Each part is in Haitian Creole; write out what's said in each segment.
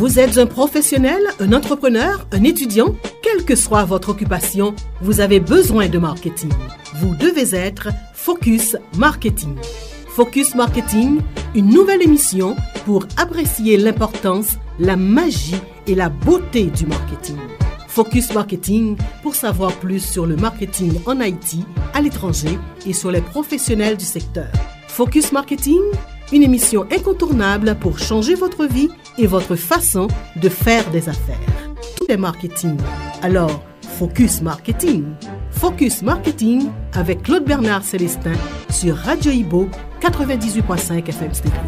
Vous êtes un professionnel, un entrepreneur, un étudiant, quelle que soit votre occupation, vous avez besoin de marketing. Vous devez être Focus Marketing. Focus Marketing, une nouvelle émission pour apprécier l'importance, la magie et la beauté du marketing. Focus Marketing pour savoir plus sur le marketing en Haïti, à l'étranger et sur les professionnels du secteur. Focus Marketing, une émission incontournable pour changer votre vie et votre façon de faire des affaires. Tout est marketing. Alors, Focus Marketing. Focus Marketing avec Claude Bernard Célestin sur Radio Ibo 98.5 FM Studio.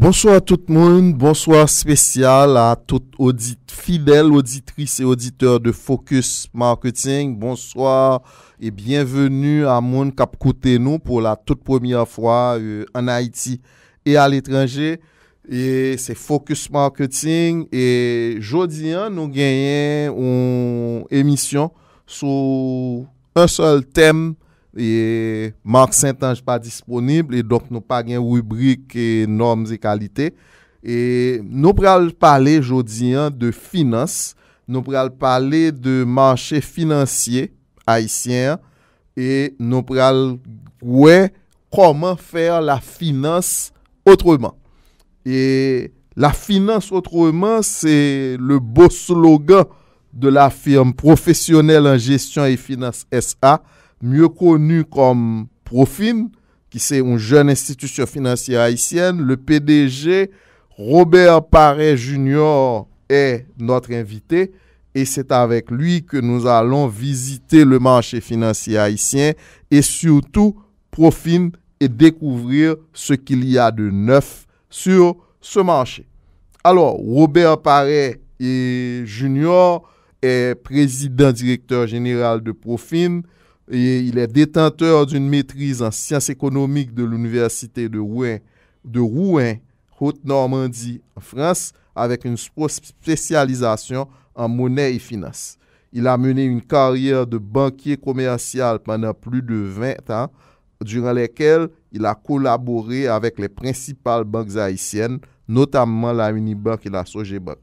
Bonsoir tout moun, bonsoir spesyal a tout fidel auditris e auditeur de Focus Marketing. Bonsoir e bienvenu a moun kap kote nou pou la tout premia fwa an euh, Haiti e al etranje. E se Focus Marketing e jodi an nou genyen ou emisyon sou un sol teme E mank sentanj pa disponible E donk nou pa gen rubrik E normz e kalite E nou pral pale jodi an De finance Nou pral pale de manche financier Aisyen E nou pral Ouè koman fè la finance Otreman E la finance otreman Se le bo slogan De la firme profesyonel En gestyon e finance SA E mieux connu comme Profin, qui c'est une jeune institution financière haïtienne. Le PDG Robert Paré Jr. est notre invité et c'est avec lui que nous allons visiter le marché financier haïtien et surtout Profin et découvrir ce qu'il y a de neuf sur ce marché. Alors, Robert Paré et Junior est président directeur général de Profin il est détenteur d'une maîtrise en sciences économiques de l'Université de Rouen, de Rouen, Haute-Normandie, en France, avec une spécialisation en monnaie et finances. Il a mené une carrière de banquier commercial pendant plus de 20 ans, durant lesquels il a collaboré avec les principales banques haïtiennes, notamment la Unibank et la Sogebank.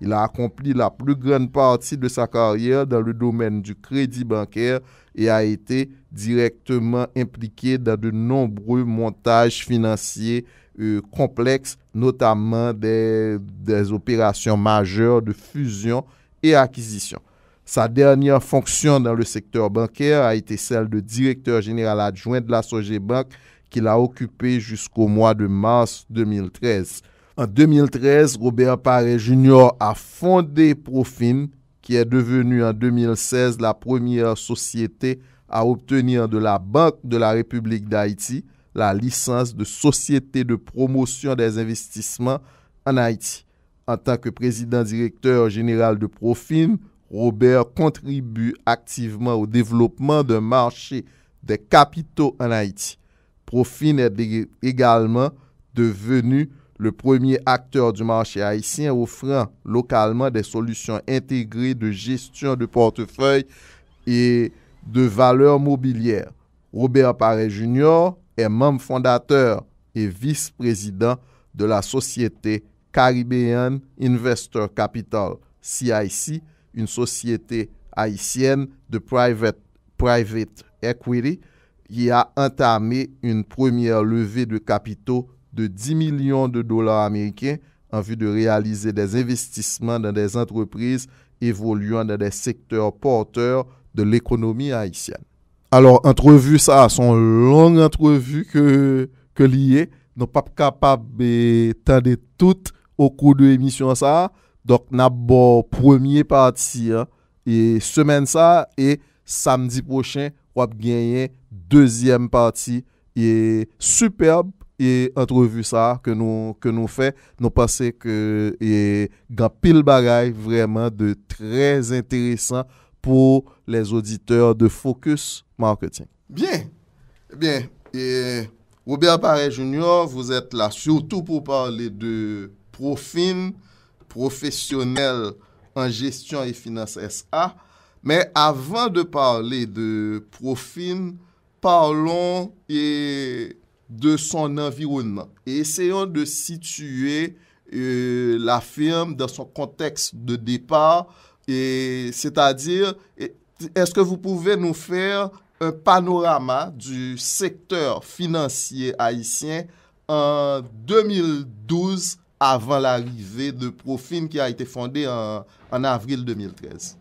Il a accompli la plus grande partie de sa carrière dans le domaine du crédit bancaire et a été directement impliqué dans de nombreux montages financiers euh, complexes, notamment des, opérations majeures de fusion et acquisition. Sa dernière fonction dans le secteur bancaire a été celle de directeur général adjoint de la Bank, qu'il a occupé jusqu'au mois de mars 2013. En 2013, Robert Paré Jr. a fondé Profim, qui est devenue en 2016 la première société à obtenir de la Banque de la République d'Haïti la licence de société de promotion des investissements en Haïti. En tant que président directeur général de Profim, Robert contribue activement au développement d'un marché des capitaux en Haïti. Profim est également devenu le premier acteur du marché haïtien offrant localement des solutions intégrées de gestion de portefeuille et de valeurs mobilière. Robert Paré Jr. est membre fondateur et vice-président de la société Caribbean Investor Capital, CIC, une société haïtienne de private, private equity qui a entamé une première levée de capitaux de 10 milyon de dolar Ameriken an vu de realize des investissement dan des entreprise evoluyan dan des sektor porteur de l'ekonomi Haitian. Alors, entrevue sa, son long entrevue ke liye, nou pap kapab etade tout okou de emisyon sa. Dok, nabou premier parti semen sa, et samdi pochen, wap genyen deuxième parti. Et superbe, et entrevue ça que nous que nous fait nous pensons que et pile bagaille vraiment de très intéressant pour les auditeurs de Focus Marketing. Bien. Eh bien, et Robert Barret Junior, vous êtes là surtout pour parler de Profin, professionnel en gestion et finance SA. Mais avant de parler de Profin, parlons et de son environnement. essayons de situer euh, la firme dans son contexte de départ, et c'est-à-dire, est-ce que vous pouvez nous faire un panorama du secteur financier haïtien en 2012 avant l'arrivée de Profim qui a été fondée en, avril 2013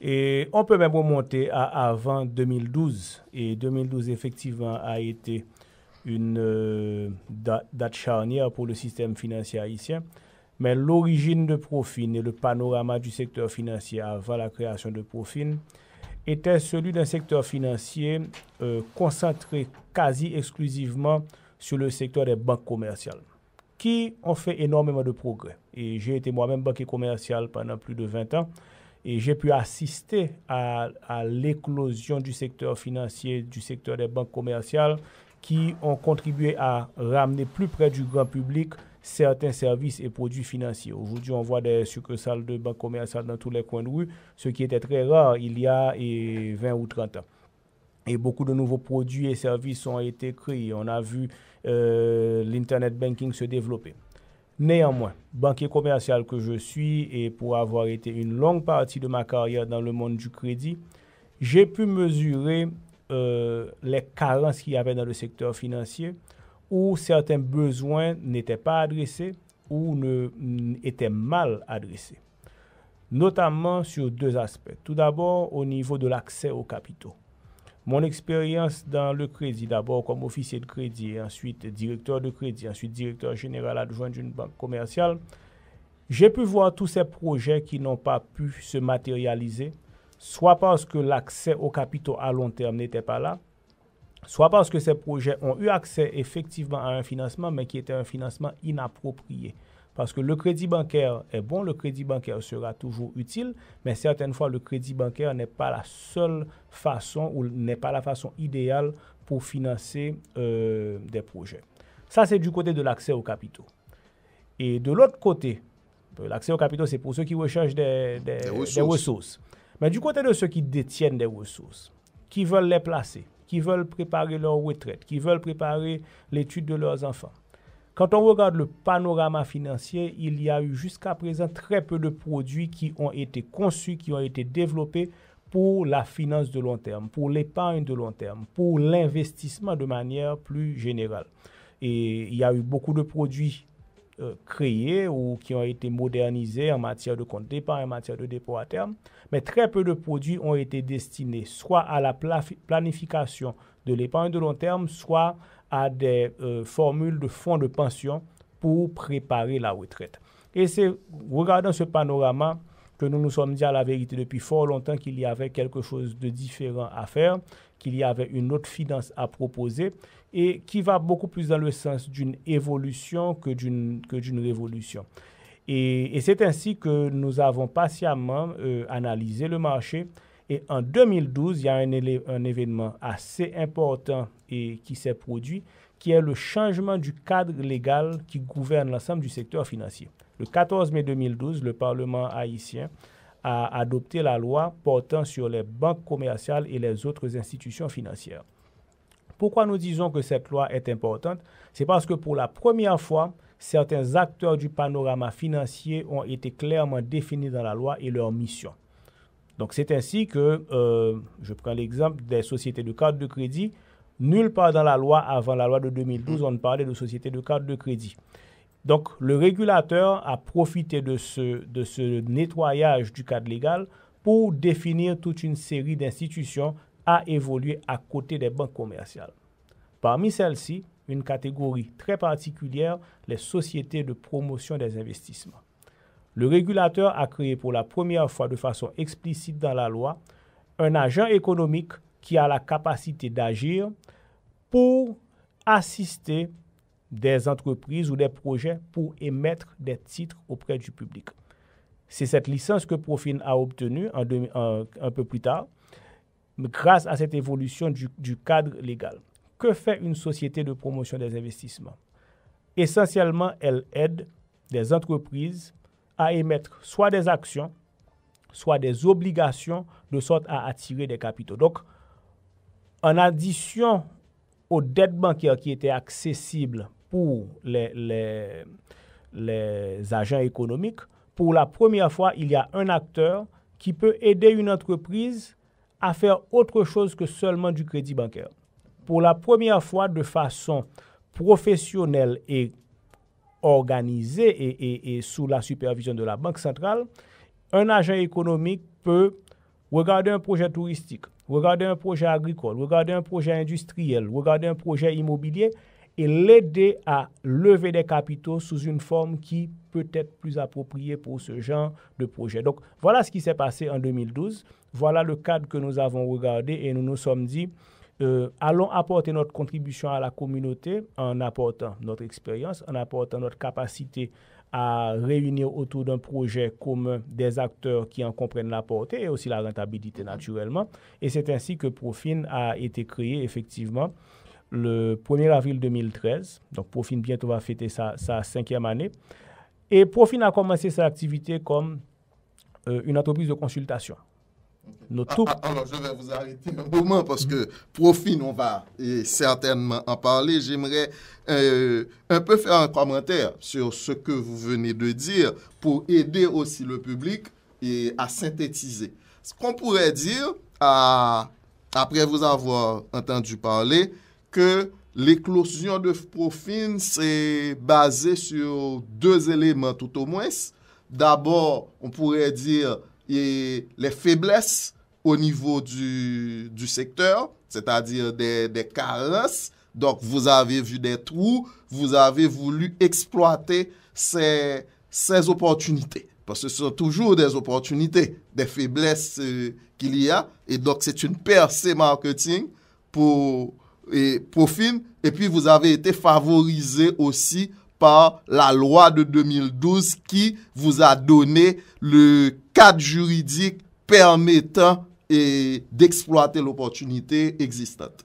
et on peut même remonter à avant 2012. Et 2012, effectivement, a été une euh, date charnière pour le système financier haïtien. Mais l'origine de Profine et le panorama du secteur financier avant la création de Profine était celui d'un secteur financier euh, concentré quasi exclusivement sur le secteur des banques commerciales, qui ont fait énormément de progrès. Et j'ai été moi-même banquier commercial pendant plus de 20 ans, et j'ai pu assister à, à l'éclosion du secteur financier, du secteur des banques commerciales, qui ont contribué à ramener plus près du grand public certains services et produits financiers. Aujourd'hui, on voit des succursales de banques commerciales dans tous les coins de rue, ce qui était très rare il y a 20 eh, ou 30 ans. Et beaucoup de nouveaux produits et services ont été créés. On a vu euh, l'Internet banking se développer. Néanmoins, banquier commercial que je suis et pour avoir été une longue partie de ma carrière dans le monde du crédit, j'ai pu mesurer euh, les carences qu'il y avait dans le secteur financier, où certains besoins n'étaient pas adressés ou ne, étaient mal adressés, notamment sur deux aspects. Tout d'abord, au niveau de l'accès aux capitaux. Mon expérience dans le crédit, d'abord comme officier de crédit, ensuite directeur de crédit, ensuite directeur général adjoint d'une banque commerciale, j'ai pu voir tous ces projets qui n'ont pas pu se matérialiser soit parce que l'accès au capitaux à long terme n'était pas là, soit parce que ces projets ont eu accès effectivement à un financement, mais qui était un financement inapproprié. Parce que le crédit bancaire est bon, le crédit bancaire sera toujours utile, mais certaines fois, le crédit bancaire n'est pas la seule façon ou n'est pas la façon idéale pour financer euh, des projets. Ça, c'est du côté de l'accès au capitaux. Et de l'autre côté, euh, l'accès au capitaux, c'est pour ceux qui recherchent des, des ressources. Mais du côté de ceux qui détiennent des ressources, qui veulent les placer, qui veulent préparer leur retraite, qui veulent préparer l'étude de leurs enfants, quand on regarde le panorama financier, il y a eu jusqu'à présent très peu de produits qui ont été conçus, qui ont été développés pour la finance de long terme, pour l'épargne de long terme, pour l'investissement de manière plus générale. Et il y a eu beaucoup de produits euh, créés ou qui ont été modernisés en matière de compte départ, en matière de dépôt à terme, mais très peu de produits ont été destinés soit à la planification de l'épargne de long terme, soit à des euh, formules de fonds de pension pour préparer la retraite. Et c'est regardant ce panorama que nous nous sommes dit à la vérité depuis fort longtemps qu'il y avait quelque chose de différent à faire qu'il y avait une autre finance à proposer et qui va beaucoup plus dans le sens d'une évolution que d'une révolution. Et, c'est ainsi que nous avons patiemment euh, analysé le marché. Et en 2012, il y a un, un événement assez important et qui s'est produit, qui est le changement du cadre légal qui gouverne l'ensemble du secteur financier. Le 14 mai 2012, le Parlement haïtien à adopter la loi portant sur les banques commerciales et les autres institutions financières. Pourquoi nous disons que cette loi est importante C'est parce que pour la première fois, certains acteurs du panorama financier ont été clairement définis dans la loi et leur mission. Donc c'est ainsi que, euh, je prends l'exemple des sociétés de cartes de crédit, nulle part dans la loi avant la loi de 2012, on ne parlait de sociétés de cartes de crédit. Donc, le régulateur a profité de ce, de ce nettoyage du cadre légal pour définir toute une série d'institutions à évoluer à côté des banques commerciales. Parmi celles-ci, une catégorie très particulière, les sociétés de promotion des investissements. Le régulateur a créé pour la première fois de façon explicite dans la loi un agent économique qui a la capacité d'agir pour assister des entreprises ou des projets pour émettre des titres auprès du public. C'est cette licence que Profin a obtenue en un peu plus tard, grâce à cette évolution du, du cadre légal. Que fait une société de promotion des investissements Essentiellement, elle aide des entreprises à émettre soit des actions, soit des obligations de sorte à attirer des capitaux. Donc, en addition aux dettes bancaires qui étaient accessibles pour les, agents économiques, pour la première fois, il y a un acteur qui peut aider une entreprise à faire autre chose que seulement du crédit bancaire. Pour la première fois, de façon professionnelle et organisée et sous la supervision de la Banque centrale, un agent économique peut regarder un projet touristique, regarder un projet agricole, regarder un projet industriel, regarder un projet immobilier et l'aider à lever des capitaux sous une forme qui peut être plus appropriée pour ce genre de projet. Donc voilà ce qui s'est passé en 2012, voilà le cadre que nous avons regardé et nous nous sommes dit, euh, allons apporter notre contribution à la communauté en apportant notre expérience, en apportant notre capacité à réunir autour d'un projet commun des acteurs qui en comprennent la portée et aussi la rentabilité naturellement. Et c'est ainsi que Profine a été créé effectivement le 1er avril 2013. Donc, Profine bientôt va fêter sa, cinquième année. Et Profine a commencé sa activité comme euh, une entreprise de consultation. Ah, ah, alors, je vais vous arrêter un moment parce que Profine on va certainement en parler. J'aimerais euh, un peu faire un commentaire sur ce que vous venez de dire pour aider aussi le public et à synthétiser. Ce qu'on pourrait dire, après vous avoir entendu parler, que l'éclosion de Profine c'est basé sur deux éléments tout au moins. D'abord, on pourrait dire les faiblesses au niveau du, du secteur, c'est-à-dire des, des carences. Donc, vous avez vu des trous, vous avez voulu exploiter ces, ces opportunités. Parce que ce sont toujours des opportunités, des faiblesses euh, qu'il y a. Et donc, c'est une percée marketing pour, et et puis vous avez été favorisé aussi par la loi de 2012 qui vous a donné le cadre juridique permettant d'exploiter l'opportunité existante.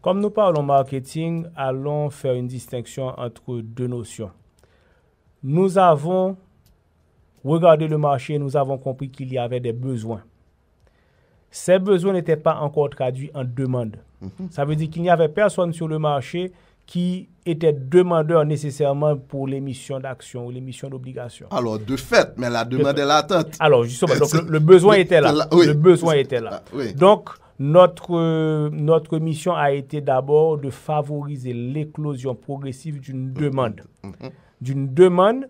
Comme nous parlons marketing, allons faire une distinction entre deux notions. Nous avons regardé le marché, nous avons compris qu'il y avait des besoins. Ces besoins n'étaient pas encore traduits en demande. Ça veut dire qu'il n'y avait personne sur le marché qui était demandeur nécessairement pour l'émission missions d'action ou l'émission missions d'obligation. Alors, de fait, mais la demande est latente. Alors, le, besoin était là. Le ah, besoin était là. Donc, notre, notre mission a été d'abord de favoriser l'éclosion progressive d'une demande. Mm-hmm. D'une demande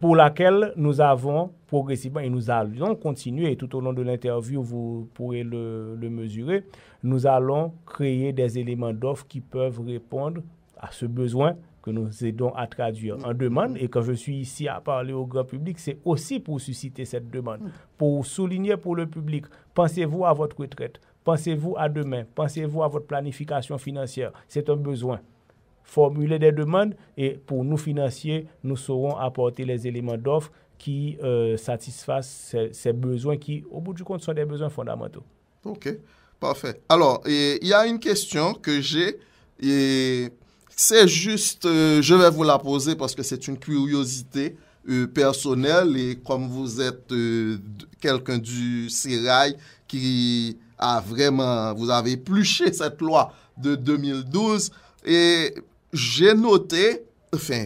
pour laquelle nous avons progressivement, et nous allons continuer, tout au long de l'interview, vous pourrez le, mesurer, nous allons créer des éléments d'offre qui peuvent répondre à ce besoin que nous aidons à traduire en demande. Et quand je suis ici à parler au grand public, c'est aussi pour susciter cette demande, pour souligner pour le public, pensez-vous à votre retraite, pensez-vous à demain, pensez-vous à votre planification financière, c'est un besoin formuler des demandes et pour nous financiers, nous saurons apporter les éléments d'offre qui euh, satisfassent ces, besoins qui, au bout du compte, sont des besoins fondamentaux. OK, parfait. Alors, il y a une question que j'ai et c'est juste, euh, je vais vous la poser parce que c'est une curiosité euh, personnelle et comme vous êtes quelqu'un du sérail qui a vraiment, vous avez pluché cette loi de 2012 et j'ai noté, enfin,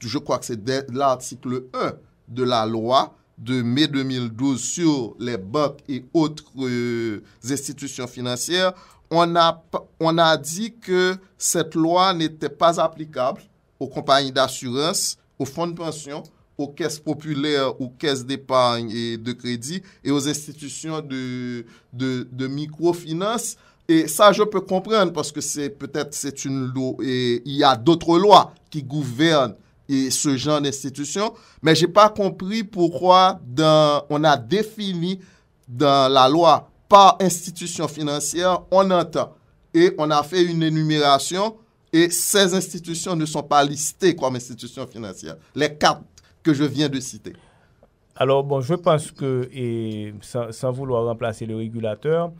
je crois que c'est l'article 1 de la loi de mai 2012 sur les banques et autres euh, institutions financières, on a, dit que cette loi n'était pas applicable aux compagnies d'assurance, aux fonds de pension, aux caisses populaires ou caisses d'épargne et de crédit et aux institutions de microfinance et ça, je peux comprendre parce que c'est peut-être c'est une loi et il y a d'autres lois qui gouvernent ce genre d'institution. Mais j'ai pas compris pourquoi on a défini dans la loi par institution financière, on entend et on a fait une énumération et ces institutions ne sont pas listées comme institutions financières. Les quatre que je viens de citer. Alors bon, je pense que, et sans vouloir remplacer le régulateur,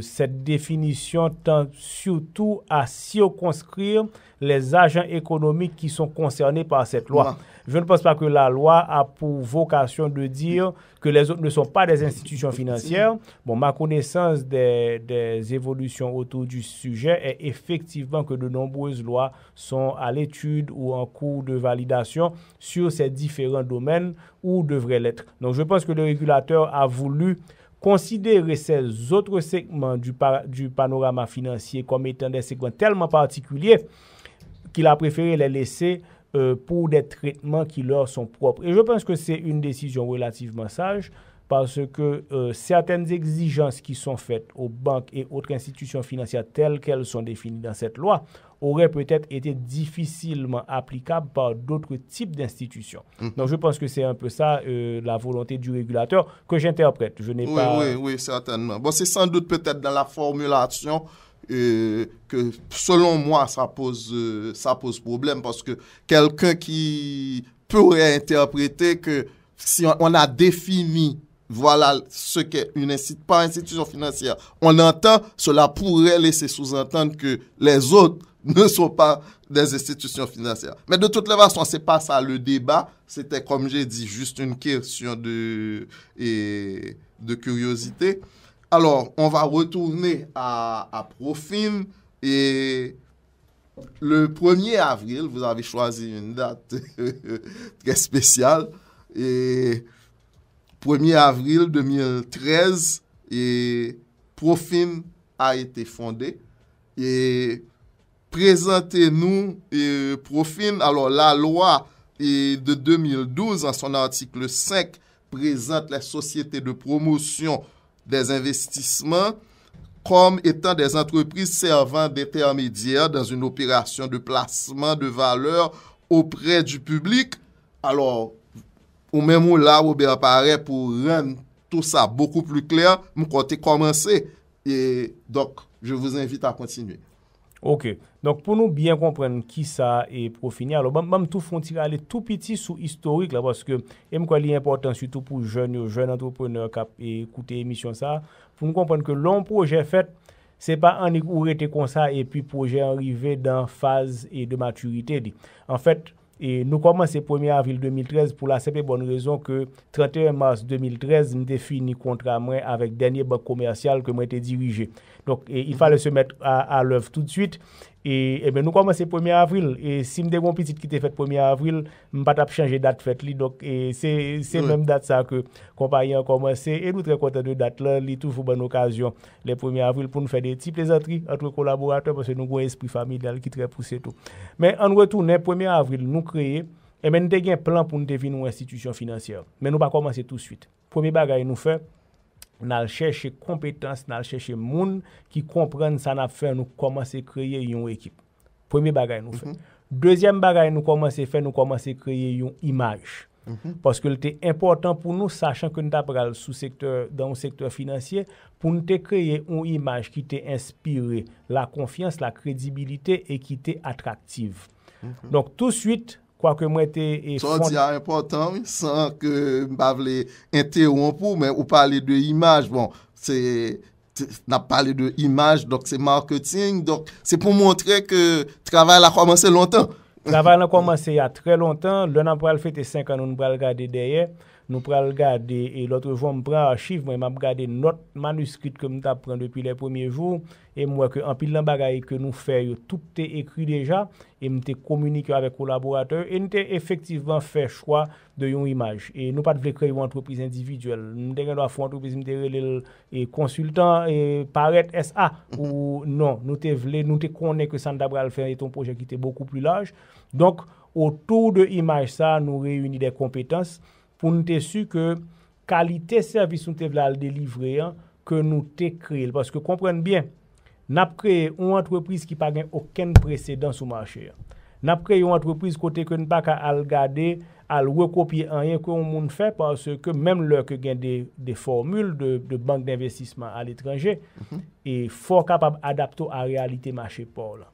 cette définition tend surtout à circonscrire les agents économiques qui sont concernés par cette loi. Je ne pense pas que la loi a pour vocation de dire que les autres ne sont pas des institutions financières. Bon, ma connaissance des, des évolutions autour du sujet est effectivement que de nombreuses lois sont à l'étude ou en cours de validation sur ces différents domaines ou devraient l'être. Donc je pense que le régulateur a voulu considérer ces autres segments du, panorama financier comme étant des segments tellement particuliers qu'il a préféré les laisser euh, pour des traitements qui leur sont propres. Et je pense que c'est une décision relativement sage parce que euh, certaines exigences qui sont faites aux banques et autres institutions financières telles qu'elles sont définies dans cette loi auraient peut-être été difficilement applicables par d'autres types d'institutions. Hum. Donc je pense que c'est un peu ça euh, la volonté du régulateur que j'interprète. Je n'ai oui, oui, certainement. Bon, c'est sans doute peut-être dans la formulation euh, que selon moi, ça pose, ça pose problème parce que quelqu'un qui pourrait interpréter que si on a défini voilà ce qu'est une institution, pas institution financière. On entend, cela pourrait laisser sous-entendre que les autres ne sont pas des institutions financières. Mais de toutes les façons, c'est pas ça le débat. C'était, comme j'ai dit, juste une question de, de curiosité. Alors, on va retourner à, à Profim et le 1er avril, vous avez choisi une date très spéciale et 1er avril 2013, et Profim a été fondée Et présentez-nous Profine. Alors, la loi de 2012, en son article 5, présente les sociétés de promotion des investissements comme étant des entreprises servant d'intermédiaires dans une opération de placement de valeur auprès du public. Alors, ou mèmou la ou be apare pou rèn tout sa beko plou kler, mkwote komanse, et dok, je vwaz invite a kontinue. Ok, dok pou nou byen kompren ki sa e profini, alo mwam tou fonti ka ale tout piti sou historik la, woske e mkwali important syoutou pou jen yo, jen antropreneur kap e koute emisyon sa, pou mkwompren ke lon proje fèt, se pa anik ou rete kon sa, e pi proje arrive dan faze e de maturite di. An fèt, Et nous commençons le 1er avril 2013 pour la simple et bonne raison que 31 mars 2013, nous le contrat avec dernier banque commercial que j'ai été dirigé. Donc, il fallait se mettre à, à l'œuvre tout de suite. E mwen eh nou komanse 1 avril, e sim de mwen piti ki te fet 1 avril, mwen pat ap chanje dat fet li. E se mwen dat sa ke kompanyan komanse, e nou tre konta de dat la, li touf ou ban okasyon. Le 1 avril pou nou fe de ti plezantri atre kolaborator, pwese nou gwen espri familial ki tre pwese tou. Men an wotou, ne 1 avril nou kreye, e eh men de gen plan pou nou devine ou institusyon financier. Men nou pa komanse tout suite. 1 bagay nou fe. Nal chèche kompetans, nal chèche moun ki kompren san ap fè nou komanse kreye yon ekip. Premi bagay nou fè. Mhm. Dezyem bagay nou komanse fè, nou komanse kreye yon imaj. Mhm. Paske lte important pou nou, sachan ke nou tap ral sou sektor, dan ou sektor finansye, pou nou te kreye yon imaj ki te inspire la konfians, la kredibilite, e ki te atraktiv. Mhm. Donk tout suite... Kwa ke mwete... Son e, diya impotant, mi, son ke mbavle ente ou anpou, men ou pale de imaj, bon, se na pale de imaj, dok se marketing, dok se pou montre ke travay la kwa manse lontan. Travay la kwa manse ya tre lontan, le nan pral fete 5 anoun pral gade deye, nou pral gade, e lotre von m pran archiv, m ap gade not manuskrit ke m tap pran depi le premier jou, e m wak anpil lan bagay ke nou fè, yo tout te ekri deja, e m te komunike avè kolaboratèr, e m te efektivman fè chwa de yon imaj, e nou pat vle kre yon antropiz individuel, m te gen do a fwa antropiz, m te relel e konsultan, e paret SA, ou non, nou te vle, nou te konen ke sanda pral fè yon proje ki te boku pli laj, donk, otou de imaj sa, nou reuni de kompetans, pou nou te su ke kalite servis nou te vla al delivre an, ke nou te kreil. Paske komprenn bien, nap kre yon antreprise ki pa gen oken presedans ou machè an. Nap kre yon antreprise kote kwen pa ka al gade, al rekopye an yon kon moun fè, paske menm lò ke gen de formule de bank d'investisman al etranje, mhm. e fòr kapab adapto a realite machè pol.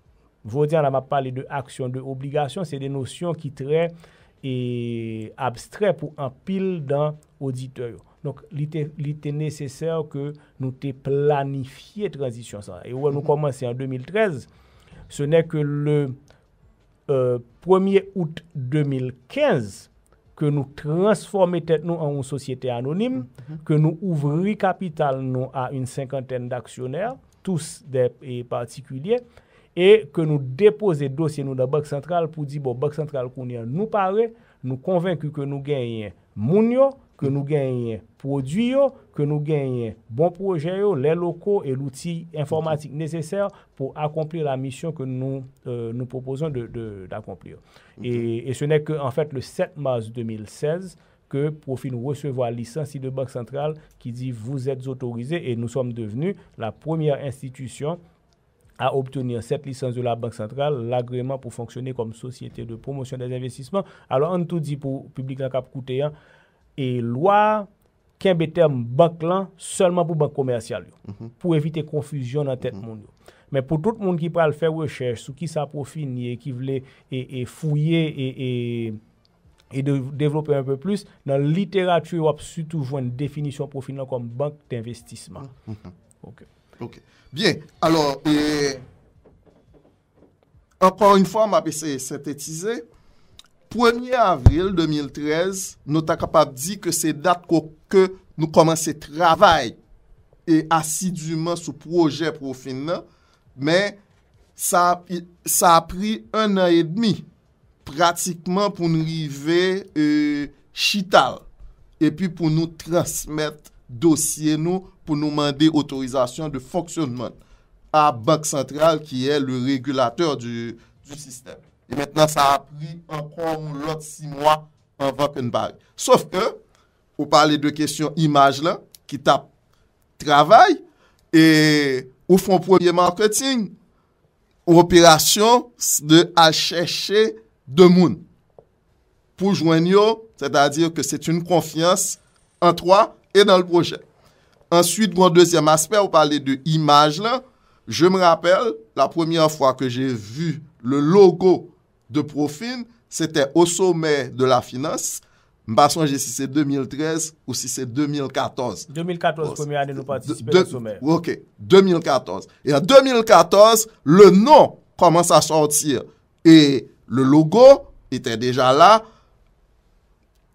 Vò diyan la ma pale de aksyon, de obligasyon, se de nosyon ki trey, et abstrait pour un pile dans auditeur. Donc, il était nécessaire que nous te planifié transition ça. Et va nous commençons en 2013. Ce n'est que le 1er euh, août 2015 que nous transformons tête nous en une société anonyme, mm-hmm. que nous ouvrons capital nous à une cinquantaine d'actionnaires, tous des particuliers, et que nous déposer dossier nous dans Banque centrale pour dire bon Banque centrale nous paraît nous convaincu que nous gagnons mounio que nous gagnons produits, que nous gagnons bons projets, les locaux et l'outil informatique nécessaire pour accomplir la mission que nous euh, nous proposons d'accomplir. et, ce n'est qu'en fait le 7 mars 2016 que Profit nous recevoir licence de Banque centrale qui dit vous êtes autorisés et nous sommes devenus la première institution a obtenir set lisans de la bank sentral, l'agreman pou fonksyonne kom sosyete de promosyon mm-hmm. mm-hmm. de l'investisman, alo an tout di pou publik la kap kouteyan, e lwa kembe term bank lan, selman pou bank komersyal yo, pou evite konfusyon nan tèt moun yo. Men pou tout moun ki pral fè wèchèj, sou ki sa profi niye ki vle fouye e devlopè un peu plus, nan literatü yo ap sütou jwen definisyon profi nan kom bank tè investisman. Mm-hmm. Ok. Ok, bien, alors, enkon yon fòm apè se sintetize, 1è avril 2013, nou ta kapab di ke se dat ko ke nou komanse travay e asidu man sou proje profin nan, men sa apri 1 an et demi pratikman pou nou rive euh, chital e pi pou nou transmèt dosye nou pou nou mande autorizasyon de fonksyonman a bank sentral ki e le regulateur du sistem. Et maintenant, sa a pri ankon l'ot si mwa an vapen bag. Sof ke, ou pale de kesyon imaj la, ki tap travay, e ou fon pouye marketing, ou operasyon de achèche de moun. Pou jwen yo, c'est-à-dire que c'est une konfians an toi et nan l'projet. Ensuite, mon deuxième aspect, on parlait de image là. Je me rappelle, la première fois que j'ai vu le logo de Profine, c'était au sommet de la finance. Je ne si c'est 2013 ou si c'est 2014. 2014, première année, nous participons au sommet. OK, 2014. Et en 2014, le nom commence à sortir. Et le logo était déjà là,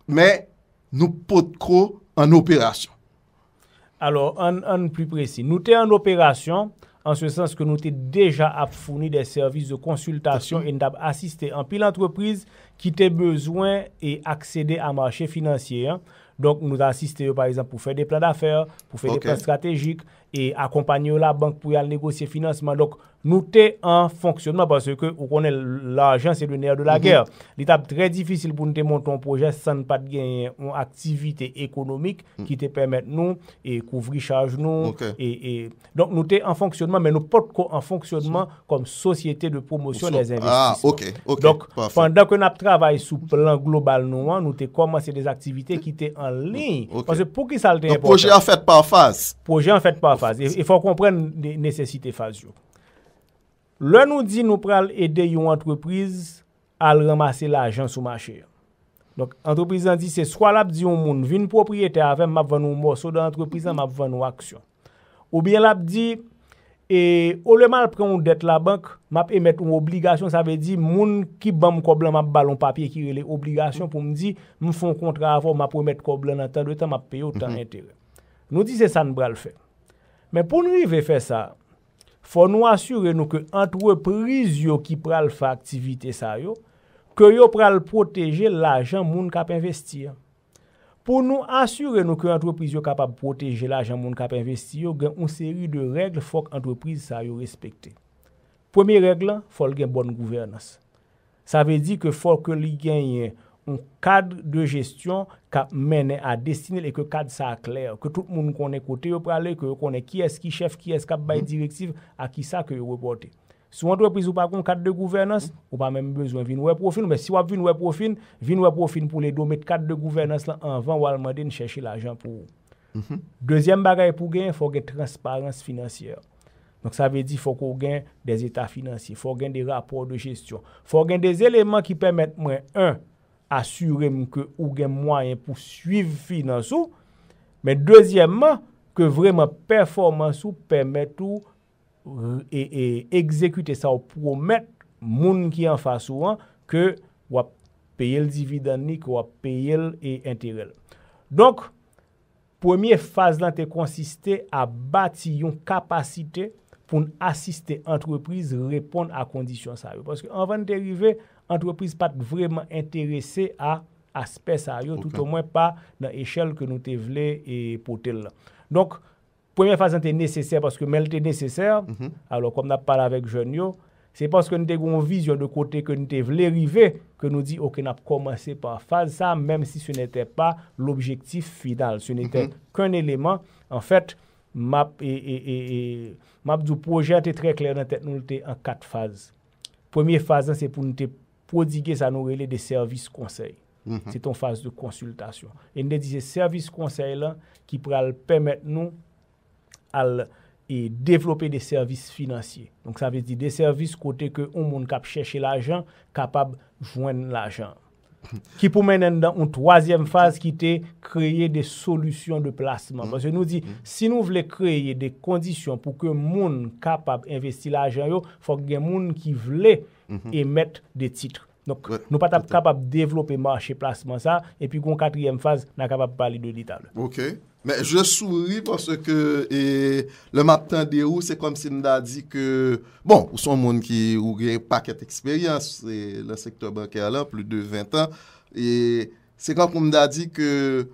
mais nous pas en opération. Alors, en, plus précis, nous sommes en opération en ce sens que nous avons déjà à fournir des services de consultation et nous en pile entreprise qui a besoin et accéder à marché financier. Donc, nous assistons, par exemple, pour faire des plans d'affaires, pour faire des plans stratégiques et accompagner la banque pour y aller négocier financement. Nou te an fonksyonman, parce ke ou konen l'ajan, se de ner de la mhm. ger. Li tap tre difícil pou nou te monton proje san pa te genyen an aktivite ekonomik ki mhm. te permette nou, e kouvri chaj nou. Donk nou te an fonksyonman, men nou pot kon an fonksyonman konm sosyete de promosyon les ah, investisyon. Donk pandan kon ap travay sou plan global nou an, nou te komanse des aktivite ki te an lin. Pase pou ki sa lte importan? Non, proje an fet pa faz. Proje an fet pa faz. E fon kompren de nesesite faz yo. Lè nou di nou pral ede yon entreprise al ramase l'ajan sou machè. Donc entreprise an di se swa lap di yon moun, vin propriyete avèm map vè nou mòs, sou dan entreprise an map vè nou aksyon. Ou bien lap di e ou le mal pren ou det la bank map emet ou mou obligasyon sa ve di moun ki ban mou koblen map balon papye ki rele obligasyon pou mou di mou fon kontra avò, map omet koblen nan tan de tan map peyo tan mhm. entere. Nou di se san bral fè. Men pou nou ve fè sa Fò nou asyre nou ke entreprise yo ki pral fa aktivite sa yo, ke yo pral proteje la jan moun kap investi. Pou nou asyre nou ke entreprise yo kapab proteje la jan moun kap investi yo, gen un seri de regle fòk entreprise sa yo respekte. Premi regle, fòl gen bon gouvernas. Sa ve di ke fòl ke li genye... Un kadre de gestyon ka mene a destinele e ke kadre sa akler. Ke tout moun konen kote yo prale, ki es ki chef, ki es ka bay direktive a ki sa ke yo repote. Sou moun twe priz ou pa kon kadre de gouvernance, ou pa mèm bezwen vin wè profil, men si wap vin wè profil, vin wè profil pou le domè katre de gouvernance la anvan wè alman dene chèche l'ajan pou ou. Dezyen bagay pou gen, fò gen transparense financiè. Non sa ve di fò kon gen des etat finansiè, fò gen de rapor de gestyon. Fò gen des eleman ki pèmèt mwen, un, asyurem ke ou gen mwayen pou suiv finan sou, men dezyemman, ke vreman performansou pemet ou e ekzekute sa ou promet moun ki an fa sou an, ke wap peyel dividan ni, ke wap peyel e enterel. Donk, pwemye faz lan te konsiste a bati yon kapasite pou n'asiste entreprise repon a kondisyon sa yon. Paske an van te rivey antreprise pat vreman interese a aspes a yo, tout o mwen pa nan eshel ke nou te vle e potel. Donk, premye fazan te neseser, paske men te neseser, alo kom nan pala vek jen yo, se paske nou te goun vizyon de kote ke nou te vle rive, ke nou di ok na p komanse pa faz sa, menm si se nete pa l'objektif fidal. Se nete mhm. kwen eleman, an fèt, map e map du proje te tre kler nan tek nou te an kat faz. Premye fazan se pou nou te prodige zanou rele de servis konsey. Mm-hmm. C'est ton faze de konsultasyon. Et ne dise servis konsey la ki pral pemet nou al e devlope de servis finansye. De servis kote ke ou moun kap chèche l'ajan, kapab jwen l'ajan. Ki pou menen dan ou troasyem mm-hmm. faze ki te kreye de solusyon de plasman. Je nou di, mm-hmm. si nou vle kreye de kondisyon pou ke moun kapab investi l'ajan yo, fok gen moun ki vle Mhm. et mettre des titres. Donc, nous ne sommes pas capables de développer le marché placement, ça, et puis qu'en quatrième phase, nous ne sommes pas capables de parler de l'édital. Ok, mais je souris parce que le matin des roues, c'est comme si nous avons dit que, bon, il y a un monde qui n'a pas qu'une expérience, c'est le secteur bancaire là, plus de 20 ans, et c'est comme si nous avons dit que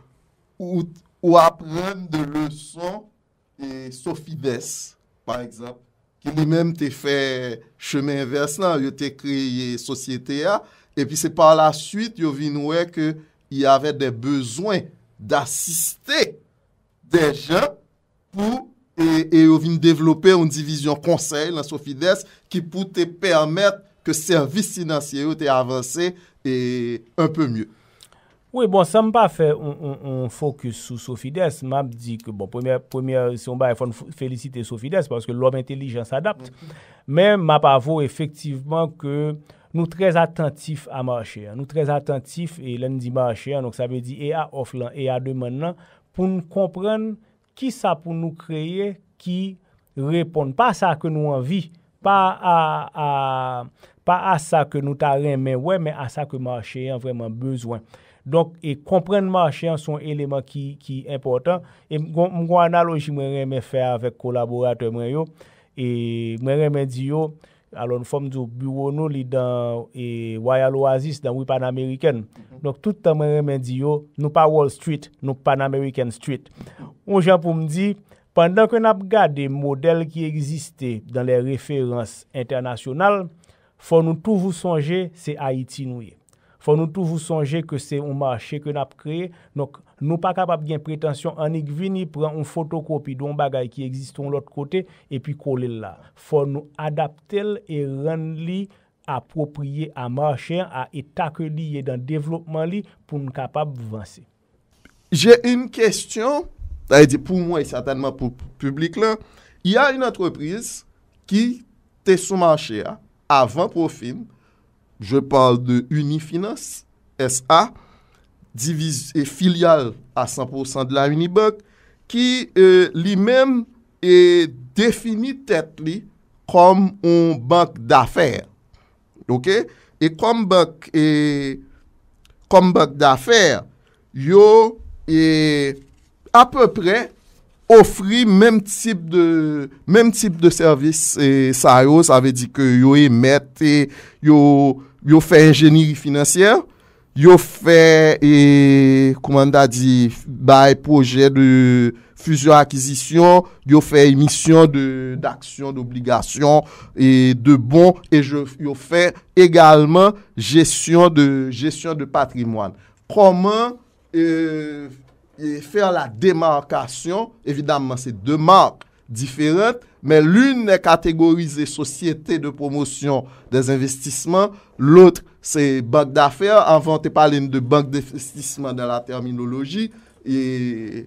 on apprend des leçons et Sophie Besse, par exemple, ki li menm te fe chemen vers lan, yo te kriye sosyete ya, epi se par la suite yo vin we ke y ave de bezwen d'asiste de jen pou, e, e yo vin devlope un divizyon konsey lan Sofides ki pou te permet ke servis sinansye yo te avanse e un peu mye. Oui, bon, sa m'pa fè, on fokus sou Sofides, m'ap di ke bon, premier, si on ba fè fèlicite Sofides, parce que l'homme intelligent s'adapte, men mm-hmm. m'ap avou efektiveman ke nou trez atentif a marcher. Nou trez atentif, e len di marcher, nou sa be di e a off lan, e a de man nan, pou nou kompren ki sa pou nou kreye ki repon. Pa sa ke nou anvi, pa a sa ke nou ta ren, men wè, men a sa ke marcher yon vreman bezwen. Donk e komprenman chen son eleman ki important. E mgo analoji mwen reme fè avèk kolaboratè mwen yo. E mwen reme di yo, alon fòm di yo biwono li dan e wayal oazis dan wipan Ameriken. Mhm. Donk toutan mwen reme di yo, nou pa Wall Street, nou pan Ameriken Street. Ou jampou mdi, pandan ke nap gade model ki egziste dan le referans internasyonal, fòm nou touvou sonje, se Haiti nouye. Fò nou touvou sonje ke se ou manche ke nap kreye, nou pa kapap gen pretensyon anik vini, pren ou fotokopi don bagay ki existon l'ot kote, e pi kole la. Fò nou adaptel e ren li apropiye a manche, a etake li, e dan devlopman li, pou nou kapap vansi. Jè yon kestyon, pou mwen, e satanman pou publik lan, yon yon antropriz ki te sou manche a, avan profil, Je parle de Unifinance, S.A., filial a 100% de la Unibank, ki euh, li men e defini tet li kom on bank dafer. Ok? E kom bank dafer, yo e aprepre ofri menm tip de servis. Sa yo, sa ve di ke yo emet, yo... Yo fè engenierie financière, yo fè, kouman e, da di, bay projè de fusion-akizisyon, yo fè emisyon d'aksyon, d'obligasyon, de bon, yo fè egalman jesyon de patrimoine. Proman euh, fè la demarkasyon, evidemman se demarke, Diferent, men l'un ne kategorize sosyete de promosyon des investisman, l'otre se bank d'affer, anvante palen de bank d'investisman dan la terminologi, et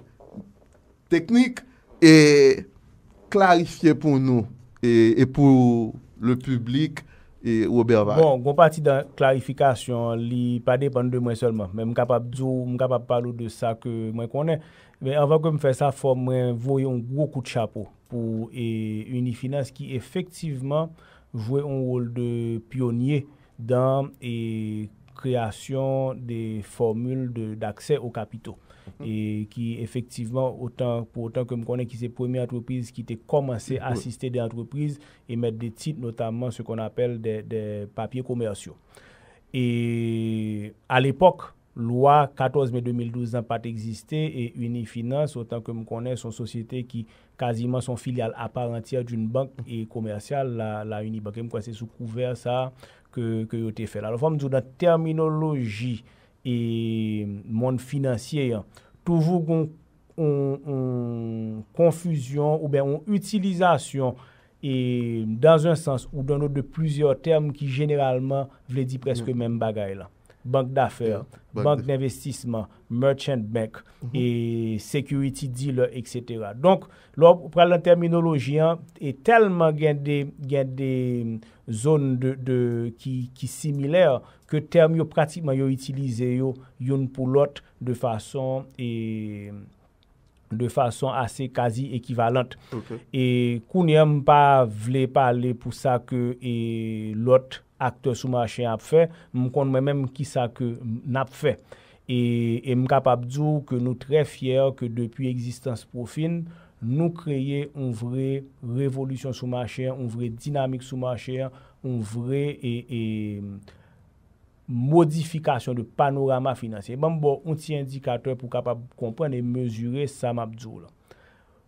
teknik, et klarifiye pou nou, et pou le publik, et Robert Valle. Bon, gwo pati dan klarifikasyon li pa depande mwen selman, men mkapap djou, mkapap palou de sa ke mwen konen. Mais avant que je fasse ça, il faut un gros coup de chapeau pour Unifinance qui effectivement joue un rôle de pionnier dans la création des formules d'accès au aux capitaux. Mhm. Et qui effectivement, autant, pour autant que je connais, qui c'est la première entreprise qui a commencé à assister des entreprises et mettre des titres, notamment ce qu'on appelle des papiers commerciaux. Et à l'époque, Lwa 14 mai 2012 nan pat existe E Unifinance, otan ke m konen Son sosyete ki kaziman son filial A par antya d'un bank E komersyal la Unibank E m kwa se soukouver sa Ke yo te fel Alofan m djou nan terminoloji E moun financier Toujou kon Konfusion ou ben Utilizasyon E dan zan sens ou dan nou de plusieurs Term ki generalman Vle di preske men mm. bagay la bank d'affer, bank d'investissement, merchant bank, mm-hmm. et security dealer, etc. Donc, l'opera la terminologie est tellement gènde des zones qui similèrent que terme yo pratiquement yo itilise yo yon pou lot de fason de fason ase kazi ekivalant. Et koun yon pa vle pale pou sa ke lot akteur sou machè ap fè, m kon mè mèm ki sa ke nap fè. E, e m kap ap djou ke nou tre fyer ke depi egzistans profil, nou kreye un vre revolusyon sou machè, un vre dinamik sou machè, un vre e, e, modifikasyon de panorama finansyè. M bon, m ti indikator pou kap ap kompren e mezure sa m ap djou la.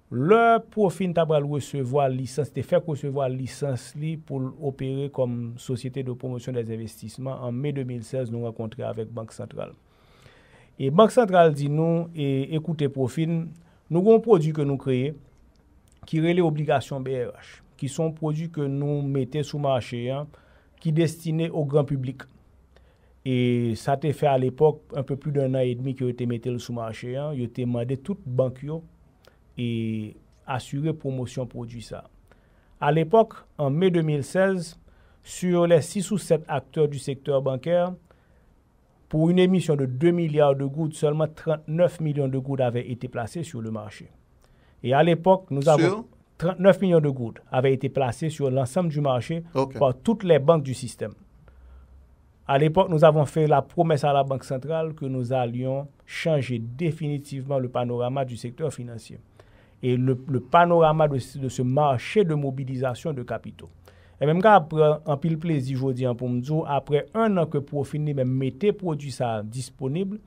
Le profil tabral wesevo a lisans, te fek wesevo a lisans li pou opere kom sosyete de promosyon de investisman an me 2016 nou akontre avek bank sentral. E bank sentral di nou, e ekoute profil, nou goun prodou ke nou kreye ki rele oblikasyon BRH. Ki son prodou ke nou mette soumarche yan ki destine ou gran publik. E sa te fe al epok, an pe plus de an an et demi ki yo te mette soumarche yan, yo te mande tout bank yo. et assurer promotion produit ça. À l'époque, en mai 2016, sur les 6 ou 7 acteurs du secteur bancaire, pour une émission de 2 milliards de gouttes, seulement 39 millions de gouttes avaient été placés sur le marché. Et à l'époque, nous avons 39 millions de gouttes avaient été placés sur l'ensemble du marché par toutes les banques du système. À l'époque, nous avons fait la promesse à la Banque centrale que nous allions changer définitivement le panorama du secteur financier et le, panorama de, ce marché de mobilisation de capitaux. Et même quand après, en pile plaisir, je dis hein, pour me après un an que Profine mettait même produit ça disponible,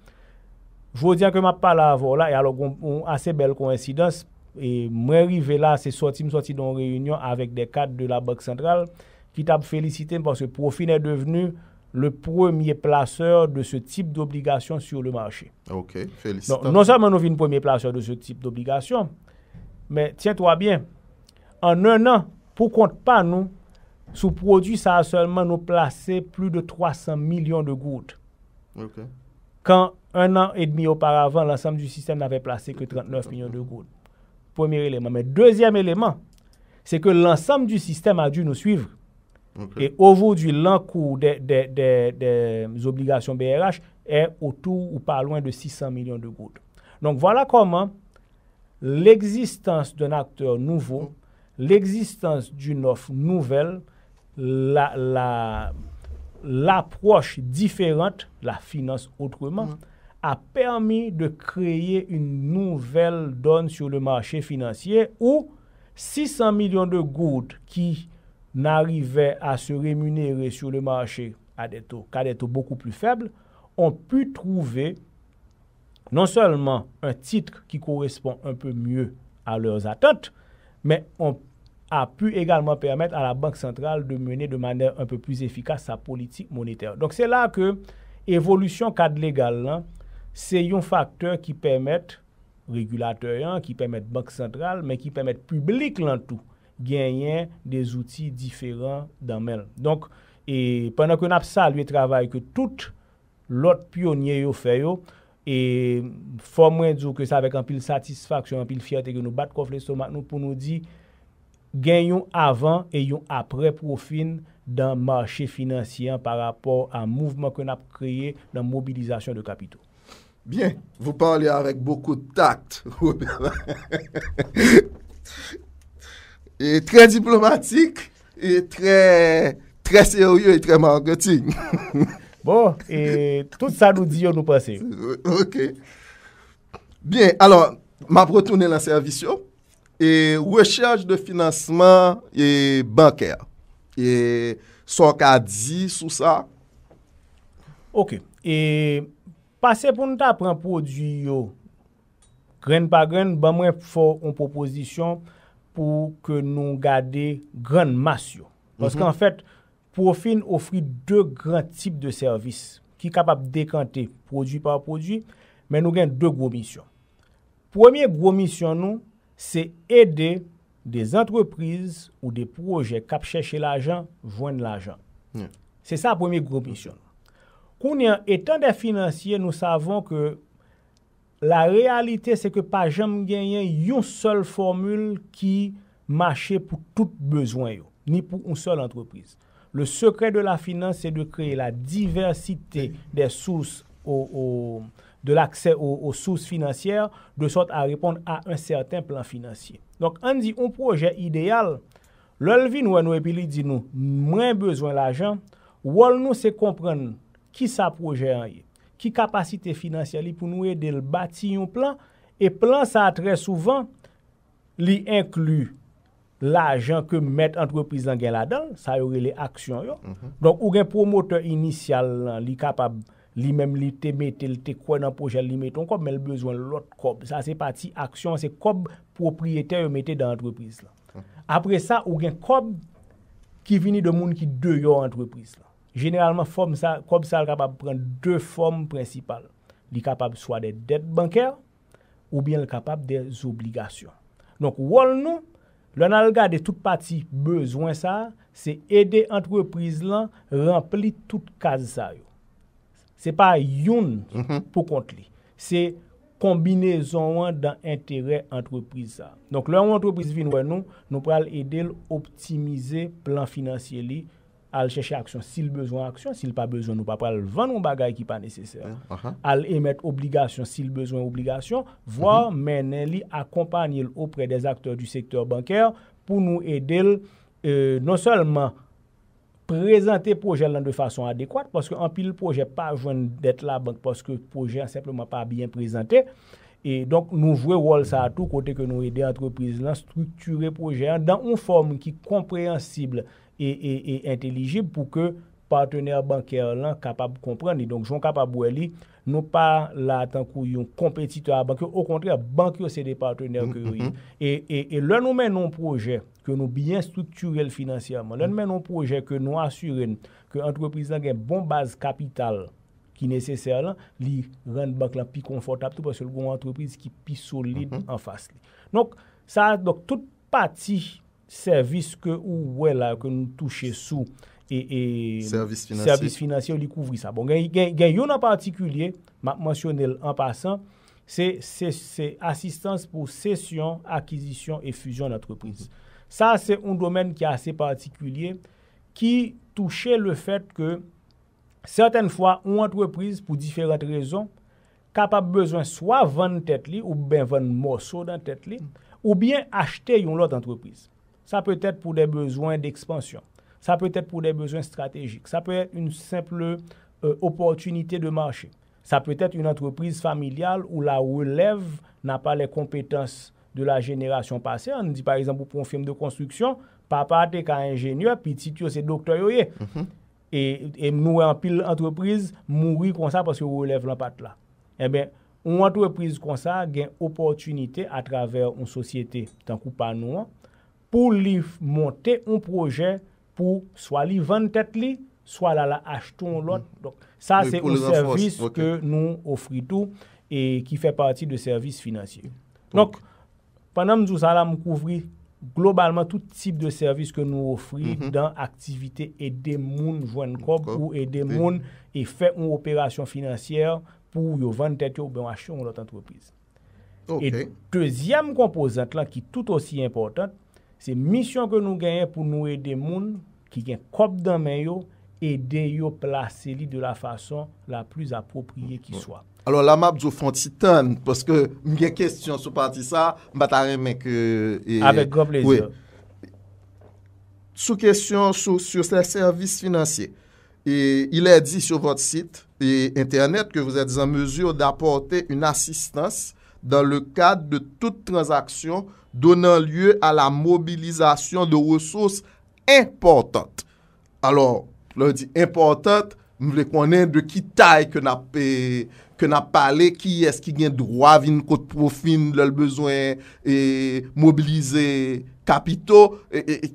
je dis hein, que je parle avant là, et alors, on, assez belle coïncidence, et moi, arrivé là, c'est sorti, sorti dans une réunion avec des cadres de la Banque centrale qui t'a félicité parce que Profin est devenu le premier placeur de ce type d'obligation sur le marché. OK, félicitations. Non, seulement nous sommes premier placeur de ce type d'obligation, mais tiens-toi bien, en un an, pour compte pas nous, sous produit, ça a seulement nous placé plus de 300 millions de gouttes. Quand un an et demi auparavant, l'ensemble du système n'avait placé que 39 millions de gouttes. Premier élément. Mais deuxième élément, c'est que l'ensemble du système a dû nous suivre. Et aujourd'hui, l'encours des, des, obligations BRH est autour ou pas loin de 600 millions de gouttes. Donc voilà comment l'existence d'un acteur nouveau, l'existence d'une offre nouvelle, l'approche différente, la finance autrement, mm. a permis de créer une nouvelle donne sur le marché financier où 600 millions de gouttes qui n'arrivaient à se rémunérer sur le marché à des taux, des taux beaucoup plus faibles ont pu trouver non seulement un titre qui correspond un peu mieux à leurs attentes, mais a pu également permettre à la Banque Centrale de mener de manière un peu plus efficace sa politique monétaire. Donc c'est là que l'évolution cadre légale, c'est un facteur qui permet, régulateurien, qui permet Banque Centrale, mais qui permet publique l'en tout, gagne des outils différents dans même. Donc, pendant qu'on a ça, lui, il travaille que tout l'autre pionnier au fayot, E fò mwen djou ke sa vek an pil satisfaksyon, an pil fiyate gen nou bat kofle sou man nou pou nou di gen yon avan e yon apre profin dan manche finansyen par rapport an mouvment ke nan ap kreye dan mobilizasyon de kapito. Bien, vous parlez avec beaucoup de tact. Et très diplomatique et très sérieux et très marketing. Bon, e tout sa nou di yo nou pase. Ok. Bien, alor, map retounen la servisyon. E wechaj de finasman e banker. E son ka di sou sa. Ok. E pase pou nou ta apren pou di yo. Gren pa gren, ban mwen pou fò an proposisyon pou ke nou gade gren mas yo. Lorsk an fèt. profil ofri de gran tip de servis ki kapap dekante prodwi pa prodwi, men nou gen de gwo misyon. Premier gwo misyon nou, se ede de entreprise ou de proje kapche che la jan vwen la jan. Se sa premier gwo misyon. Kounen etan de finansye, nou savon ke la realite se ke pa janm genyen yon sol formule ki mache pou tout bezwen yo, ni pou yon sol entreprise. Le sekre de la finanse se de kreye la diversite de l'akse au sous financier de sot a reponde a un certain plan financier. Donk an di un proje ideal, lalvi nou an nou epili di nou mwen bezwen l'ajan, wal nou se kompren ki sa proje an ye. Ki kapasite financier li pou nou e del bati yon plan, e plan sa tre souvan li inkluy. la ajan ke met entrepriz lan gen la dan, sa yore le aksyon yo. Mhm. Donk, ou gen promoteur inisyal lan, li kapab, li menm li te mette, li te kwen an pojel, li metton kop, men l bezwen lot kop. Sa se pati aksyon, se kop, propryete yo mette dan entrepriz lan. Mhm. Apre sa, ou gen kop, ki vini de moun ki de yo entrepriz lan. Genelman, kop sa l kapab pren de form prinsipal. Li kapab swa de deb banker, ou bien l kapab de zobligasyon. Donk, wol nou, Le nan al gade tout pati bezwen sa, se ede antreprise lan, rempli tout kaz sa yo. Se pa yon mm-hmm. pou kont li. Se kombine zon wan dan entere antreprise sa. Donk le an antreprise vin wè nou, nou pral ede l optimize plan finansye li. à chercher action s'il besoin action s'il pas besoin nous pas pas vendre un bagage qui pas nécessaire eh, À émettre obligation s'il besoin obligation voire mhm. à accompagner auprès des acteurs du secteur bancaire pour nous aider euh, non seulement présenter projet de façon adéquate parce que en pile projet pas besoin d'être la banque parce que projet simplement pas bien présenté et donc, nous jouons ça à tout côté que nous aider l'entreprise à structurer le projet dans une forme qui est compréhensible e entelijib e pou ke partenèr bankèr lan kapab komprenne. Donk, joun kapab wè li, nou pa la tankou yon kompetitèr bankèr, au kontrè, bankèr se de partenèr kè yon. E lè nou men nou projè, ke nou byen strukturel finansyèman, lè nou men nou projè, ke nou asyren, ke antreprizen gen bon baz kapital ki nesesèr lan, li rende bankèr la pi konfortab, tout pa se l'bon antreprizen ki pi solide an mm-hmm. fas. Donk, sa, donk, tout pati servis ke ou wè la ke nou touche sou et e, servis financier li kouvri sa. Bon, gen yon an partikulye, mansyonel an pasan, se se se asistans pou sesyon, akizisyon e fujyon an antrepriz. Sa se un domen ki ase partikulye ki touche le fet ke certaine fwa an antrepriz pou diferat rezon kapap bezon swa van tet li ou ben van moso dan tet li ou bien achte yon lot antrepriz. Sa pe tèt pou de bezwen d'expansyon. Sa pe tèt pou de bezwen strategik. Sa pe tèt un simple euh, oportunité de marché. Sa pe tèt un entreprise familial ou la releve nan pa le kompetens de la jeneration passe. An di par exemple pou un firm de konstruksyon, pa pa te ka ingenieur, pi tityo se doktor yo ye. Mm-hmm. E nou empil entreprise, mouri kon sa paske releve lan pat la. E eh ben, un entreprise kon sa gen oportunité a traver un sosyete, tankou pa nou an, pou li monte un proje pou swa li vantet li, swa la la ashton lot. Mm. Sa se mm-hmm. ou servis ke nou ofri tou, ki fe parti de servis finansye. Donc, panam djousala mou kouvri globalman tout tip de servis ke nou ofri dan aktivite ede moun, ou ede moun, e fe un operasyon finansye pou yo vantet yo, pou yo ashton lot antrepise. Et tezyam kompozant la, ki tout osi importan, Se misyon ke nou genye pou nou ede moun, ki gen kop dan men yo, ede yo plase li de la fason la plis apopriye ki swa. Alors la map jo fonti tan, paske m gen kestyon sou pati sa, m batare men ke... Awek go pleze. Sou kestyon sou se servis finansye, e ilè di sou pot sit, e internet ke vous etes en mesure d'aporté un'assistance dan le kad de tout transaksyon donan lye a la mobilizasyon de roussous importante. Alors, lor di importante, nou vle konen de ki tay ke na pale, ki eski gen drou avin kote profil lel bezwen mobilize kapito, et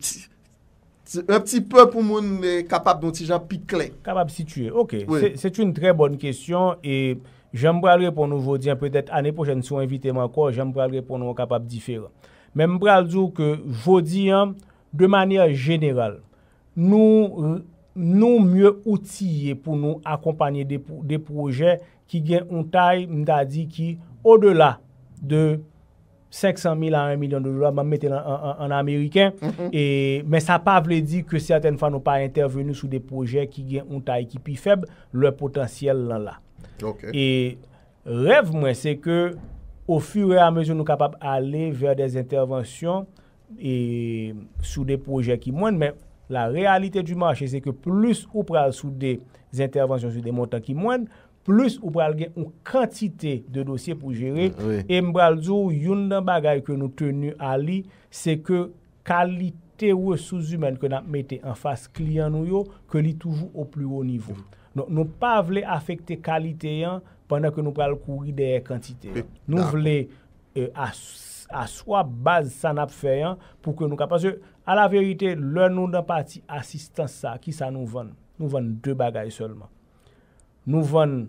un pti pe pou moun kapap don ti jan pikle. Kapap si tuye, ok. C'est une tre bonne kesyon, et... jèm bral rè pou nou vò diyan, pwèdèt anè pou jèm sou envite man kò, jèm bral rè pou nou wò kapab di fèran. Mèm bral dò ke vò diyan, dè manèr jènéral, nou, nou myè outiyè pou nou akompanyè dè projè ki gen un tay mda di ki o dè la de 500 mil an 1 milyon de lò, mèm metè an Amerikèn, mè mm-hmm. sa pav lè di ke sèten fan ou pa intervenou sou dè projè ki gen un tay ki pi fèb, lè potansyèl lè an la. Et rêve mwen, c'est que au fur et à mesure nous capables aller vers des interventions et sous des projets qui moignent, mais la réalité du marché, c'est que plus ou pral sous des interventions, sous des montants qui moignent, plus ou pral gen ou quantité de dossiers pour gérer, ah, et mbralzou, yon nan bagay que nous tenu a li, c'est que kalité ou sous-humaine que nan mette en face klien nou yo, ke li toujou au plus haut niveau. Ok. Nou pa vle afekte kalite yon pandan ke nou pral kouri deye kantite. Nou vle aswa baz san ap fe yon pou ke nou kapase. A la verite, lè nou nan pati asistan sa ki sa nou ven. Nou ven de bagay solman. Nou ven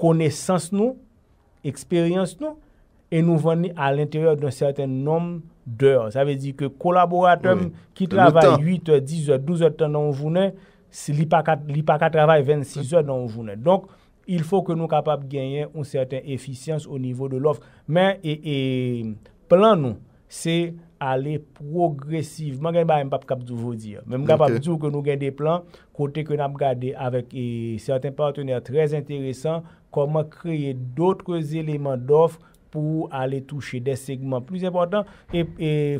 konesans nou, eksperyans nou e nou ven ni al entere d'un certain nom d'or. Sa ve di ke kolaboratèm ki travay 8, 10, 12 tèndan ou vounèn li pa ka travaye 26 ouan nan ouvounen. Donk, il fò ke nou kapap genyen ou certain efisyans ou nivou de l'ofre. Men, plan nou, se ale progresive. Mwen genye ba yon pap kap djouvo dir. Mwen kapap djouvo ke nou genye de plan, kote ke nan ap gade avèk certain partenèr trèz intèresan, koman kreye doutre zéléman d'ofre pou ale touche de segman plus important, e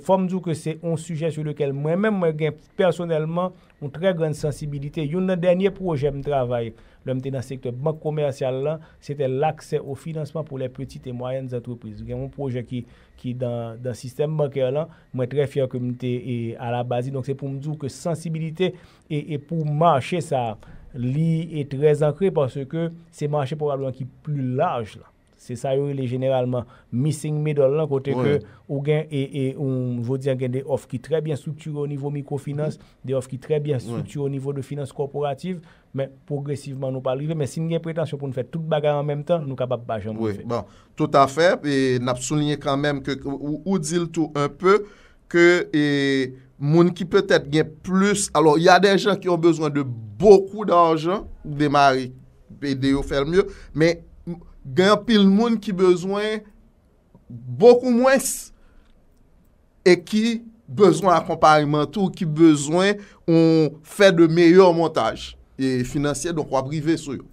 fòm djou ke se on suje sou lekel mwen men mwen gen personelman mwen tre grand sensibilite. Yon nan denye proje mwen travay, lè mwen te nan sektor bank komersyal lan, se te l'akse au financeman pou le petite et moyenne zato priz. Mwen gen mwen proje ki dan sistem banker lan, mwen tre fiyan ke mwen te a la basi. Donk se pou mwen djou ke sensibilite e pou manche sa li e tre zankre parce ke se manche pou mwen ki plus large lan. Se sa yon il e generalman missing middle lan, kote ke ou gen, e, e ou nou vo diyan gen de off ki trebyan suture ou nivou mikrofinans, de off ki trebyan suture ou nivou de finans korporative, men progresiveman nou palrive, men sin gen pretansyon pou nou fet tout bagay an menm tan, nou kapap bagay an moun fet. Oui, bon, tout afer, e nap souline kan menm, ou dil tou un peu, ke moun ki petet gen plus, alo, ya den jen ki yon bezwen de bokou dan jen, ou demari, pe deyo fel myo, men, gen pil moun ki bezwen bokou mwes e ki bezwen akomparimentou, ki bezwen ou fè de meyò montaj, e finansyè, donk wap brive sou yo.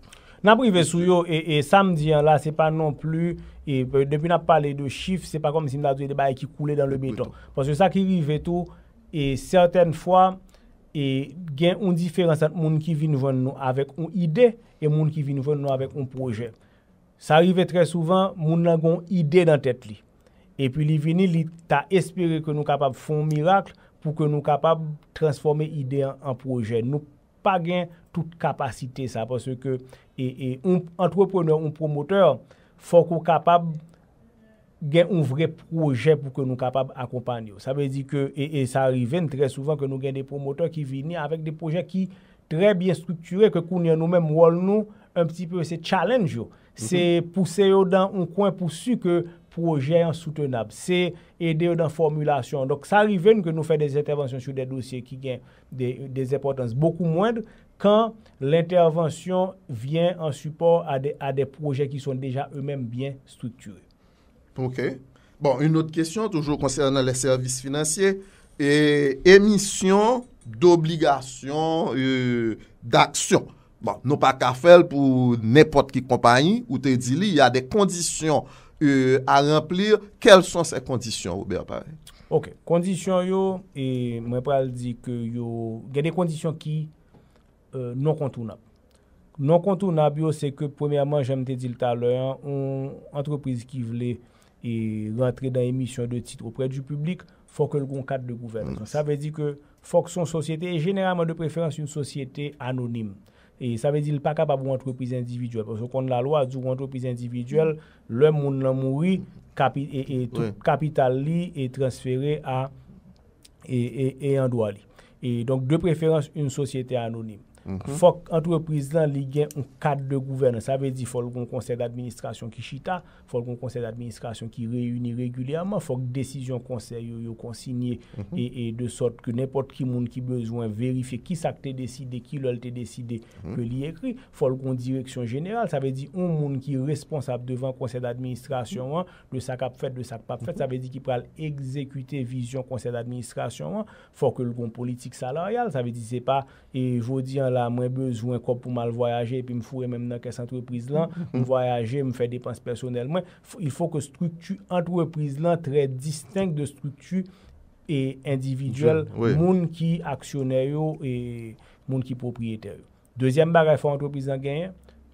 Nan brive sou yo e, e sam diyan la, se pa non plu e depi nan pale de chif se pa kom si mla dwe de bay ki koule dan le beton pos yo sa ki rive tou e sèten fwa e gen un diferansat moun ki vin ven nou avèk un ide, e moun ki vin ven nou avèk un projèl. Sa arrive tre souvan, moun nan gon ide dan tet li. E pi li vini, li ta espere ke nou kapab fon mirakl pou ke nou kapab transforme ide an proje. Nou pa gen tout kapasite sa. Paswe ke entreprener ou promoteur fok ou kapab gen un vre proje pou ke nou kapab akompanyo. Sa be di ke, e sa arrive tre souvan ke nou gen de promoteur ki vini avèk de proje ki tre bie strukture ke kounye nou men mwol nou un psi pe se challenge yo. c'est mhm. pousser dans un coin pour sûr que projet insoutenable. C'est aider dans la formulation. Donc, ça arrive que nous faisons des interventions sur des dossiers qui ont des, importances beaucoup moindres quand l'intervention vient en support à des, à des projets qui sont déjà eux-mêmes bien structurés. OK. Bon, une autre question, toujours concernant les services financiers. Et émission d'obligations euh, d'action. Bon, nou pa ka fel pou nepot ki kompanyi Ou te di li, y a de kondisyon e, A remplir Kel son se kondisyon? Ok, kondisyon yo e, Mwen pral di ke yo Gen de kondisyon ki e, Non kontounab Non kontounab yo se ke Premièrement, jen me te di le taler Ou entreprise ki vle Et rentre dans émission de titre auprès du public Fok el kon kat de gouvern mm. Sa ve di ke fok son sosyété Et généralement de préférence une sosyété anonyme Et ça veut dire pas capable entreprise individuelle. Parce que la loi dit entreprise individuelle, le monde l'a mouru, et, tout capital est transféré à et, en droit Et donc, de préférence, une société anonyme. Mhm. Faut que l'entreprise ait un cadre de gouvernance. Ça veut dire qu'il faut qu'il y ait un conseil d'administration qui réunit régulièrement. Il faut que les décision du conseil mhm. et et de sorte que n'importe qui a besoin de vérifier qui a décidé, qui a décidé, mhm. que a écrit. Il faut qu'il y direction générale. Ça veut dire qu'il un monde qui est responsable devant le conseil d'administration Le ce qu'il a fait, de ce qu'il fait. Ça veut dire qu'il peut exécuter la vision conseil d'administration. Il faut qu'il y politique salariale. Ça veut dire pas, et dis la mwen bezwen kop pou mal voyaje, epi mwen fure mèm nan kes antrepriz lan, mwen voyaje, mwen fè depans personel. Mwen, il fò ke struktu antrepriz lan trè distink de struktu e individuel, moun ki aksyonaryo e moun ki propryeter. Dezyem bagay fò antrepriz lan genye,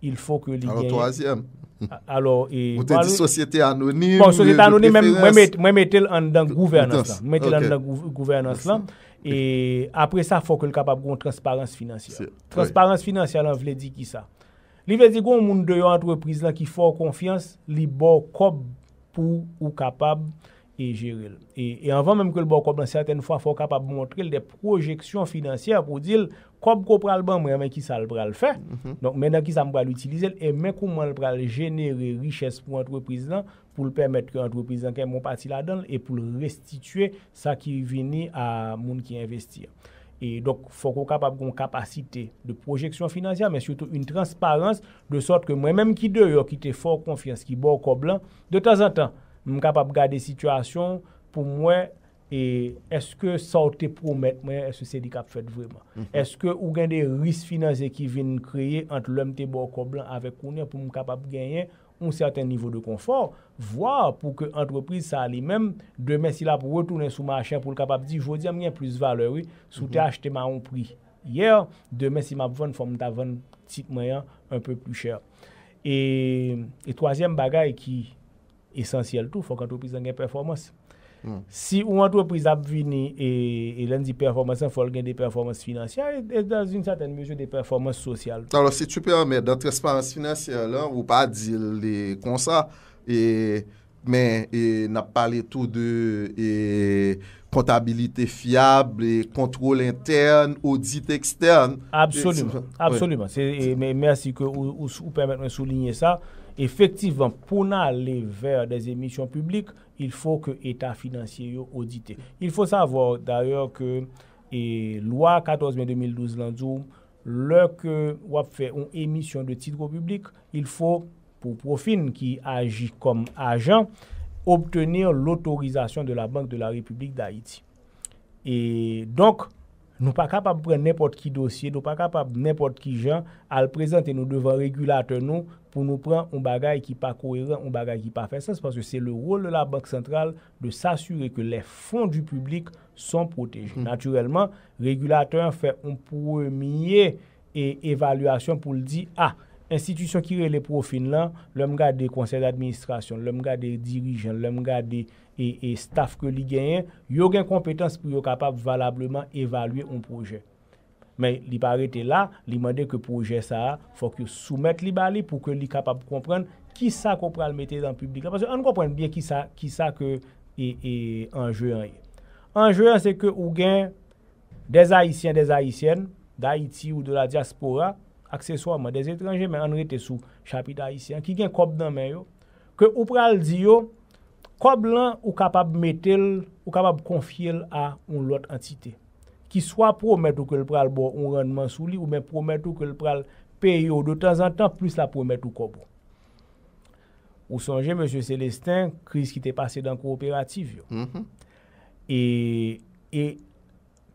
il fò ke li genye... Mwen te di sosyete anonim, mwen metel an dan gouvernans lan. Mwen metel an dan gouvernans lan. E apre sa fò ke l kapab goun transparans finansiyal. Transparans finansiyal an vle di ki sa. Li vle di goun moun deyon ant repriz la ki fò konfians li bo kòp pou ou kapab e jere l. E anvan menm ke l bo ko ban certaine fwa, fwo kapab mwontre l de projeksyon financier pou dil, kob ko pral ban mwen men ki sa l pral fè, donk menan ki sa m pral l itilize l, e men kou mwen l pral jenere riches pou antrepris nan, pou l permèt ki antrepris nan ken mwen pati la dan, e pou l restitue sa ki vini a moun ki investi. E donk fwo ko kapab kon kapasite de projeksyon financier, men syoutou yon transparans de sot ke mwen menm ki deyo ki te fwo konfians ki bo ko blan, de tan zan tan, m kapap gade situasyon pou mwen, e eske saote promet mwen e se sedikap fet vreman. Mhm. Eske ou gen de ris finanse ki vin kreye ant lom te boko blan avek kounen pou m kapap genyen ou certain nivou de konfor, vwa pou ke antreprise sa li men, demen si la pou retounen sou machen pou l kapap di, jwodi amyen plus valori sou te mhm. achete ma an pri. Yer, demen si ma pou ven, fom ta ven tit mwen an, an pe plu chèr. E, e toasyen bagay ki... esensyel tou, fòk antwopriz an gen performans. Hmm. Si ou antwopriz ap vini e lèn di performans an, fòk gen de performans finansyar, e dan zin saten mèjou de performans sosyal. Alors, se tu permè, d'antwoprans finansyar lè, ou pa di lè konsa, men, na pale tou de kontabilite fiable, kontrol interne, audit eksterne. Absolument, absolument. Mèrsi ou permèmè souline sa. Effectivement, pour aller vers des émissions publiques, il faut que l'État financier soit audité. Il faut savoir d'ailleurs que la loi 14 mai 2012 l'andou, lorsque on fait une émission de titre public, il faut, pour Profine qui agit comme agent, obtenir l'autorisation de la Banque de la République d'Haïti. Et donc, nous pas capables de prendre n'importe qui dossier, nous pas capable n'importe qui gens à le présenter nous devant régulateur nous pour nous prendre un bagage qui pas cohérent, un bagage qui pas fait sens parce que c'est le rôle de la Banque centrale de s'assurer que les fonds du public sont protégés. Hmm. Naturellement, régulateur fait une première évaluation pour le dire ah institution qui relève les profils là, l'homme garde des conseils d'administration, l'homme garde des dirigeants, l'homme garde des E, e staff ke li genyen, yo gen kompetans pou yo kapab valableman evalue yon proje. Men li parete la, li mande ke proje sa a, fok yo soumet li bali pou ke li kapab komprenn ki sa kon pral mette dan publika. An komprenn bien ki sa ke enje yon. Enje yon se ke ou gen dez aisyen, dez aisyen, da iti ou de la diaspora, akseswa man, dez ekranje, men an rete sou chapit aisyen, ki gen kop nan men yo, ke ou pral di yo, Kob lan ou kapab metel, ou kapab konfiel a un lot entite. Ki swa promet ou ke l pral bo, un rendman sou li, ou men promet ou ke l pral peyo de tan an tan, plus la promet ou kob bo. Ou sonje, M. Celestin, kriz ki te pase dan kooperatif yo. Mhm. E, e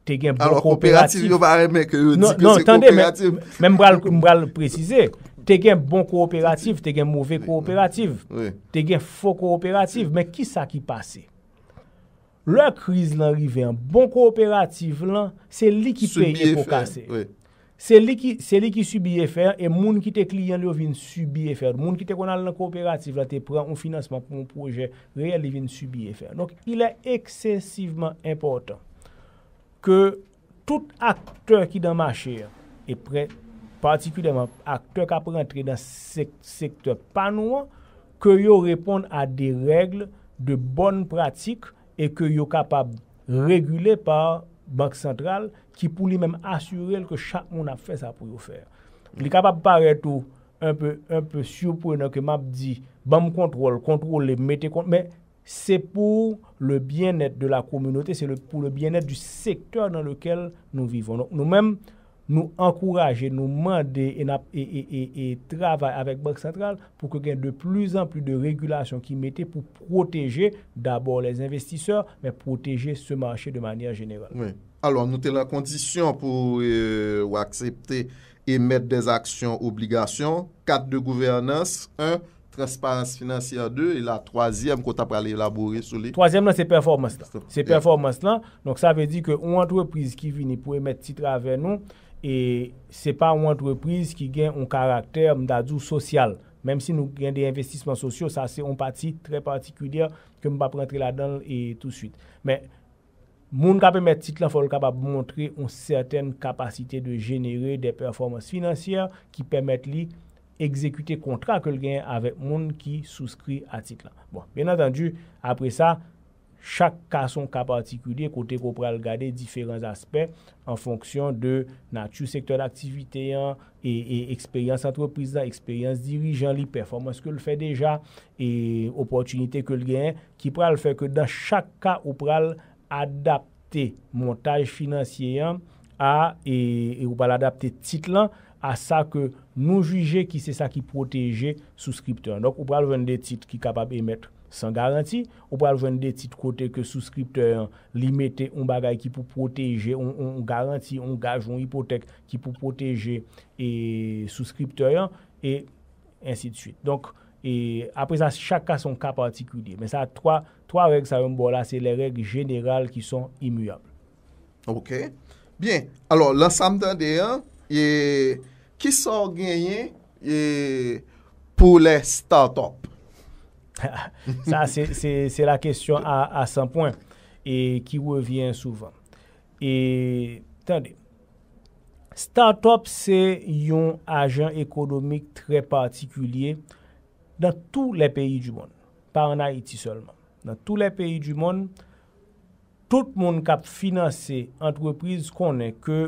te gen bo kooperatif. Yo vare mek, yo non, di ke non, se kooperatif. Men mbral prezise. Te gen bon kooperatif, te gen mouve kooperatif, te gen fo kooperatif, men ki sa ki pase? Le kriz lan rive, bon kooperatif lan, se li ki peye pou kase. Se li ki subi efer, e moun ki te kliyan li yo vin subi efer. Moun ki te konal la kooperatif, la te pran ou financeman pou moun proje, real li vin subi efer. Donc il est excessivement important que tout acteur qui dans ma chère est prêt particulièrement acteurs qui entrer dans ce secteur panouan, que répondent à des règles de bonne pratique et que sont capable de réguler par Banque centrale qui pour lui-même assurer que chaque monde a fait ça pour lui faire. Il est capable de paraître un peu, un peu surprenant que m'a dit, bon contrôle, contrôle, mettez compte, mais c'est pour le bien-être de la communauté, c'est le, pour le bien-être du secteur dans lequel nous vivons. nous-mêmes, nous mêmes nou ankouraje, nou mande e travay avèk Bòk Sentral pou ke gen de plus an plus de régulasyon ki mette pou proteje d'abord les investisseurs mè proteje se manche de manye genèral. Alors nou te la kondisyon pou euh, aksepte emèd des aksyon obligasyon, kat de gouvernance un, transparanse financière deux, et la troasyèm kou ta pral élaboré Troasyèm nan se performans la se performans la, nou sa ve di ke ou antreprise ki vini pou emèd titravè non E se pa ou antreprise ki gen yon karakter mdadou sosyal. Mem si nou gen de investisman sosyal, sa se yon pati tre partikulier ke mba prentre la dan et tout suite. Men, moun ka pemet titlan fol ka pa montre yon certaine kapasite de genere de performans financier ki pemet li ekzekute kontra ke l gen avè moun ki souskri atitlan. Bon, ben atendu apre sa... chak ka son kap artikulé, kote kou pral gade diferans aspek an fonksyon de natu sektor d'aktivite e eksperyans antropizan, eksperyans dirijan, li performans ke l fè deja e opotunite ke l gen, ki pral fè ke dan chak ka ou pral adapte montaj finansyen ou pral adapte titlan a sa ke nou juje ki se sa ki proteje sou skriptan. Donk ou pral ven de tit ki kapab emet san garanti, ou pral ven de tit kote ke souskripte ryan, li mette un bagay ki pou proteje, un garanti, un gaj, un ipotek ki pou proteje souskripte ryan, et ainsi de suite. Donc, apres a, chak a son ka partikulier. Men sa, 3 reg sa yon bon la, se le reg general ki son imuab. Ok, bien. Alors, lansam dan deyan, ki son genyen pou le start-up? Sa se la kestyon a san poin e ki revyen souvan. E, tande, start-up se yon ajan ekonomik tre partikulye dan tou le peyi di moun, pa an Haiti solman. Dan tou le peyi di moun, tout moun kap finanse entreprise konen ke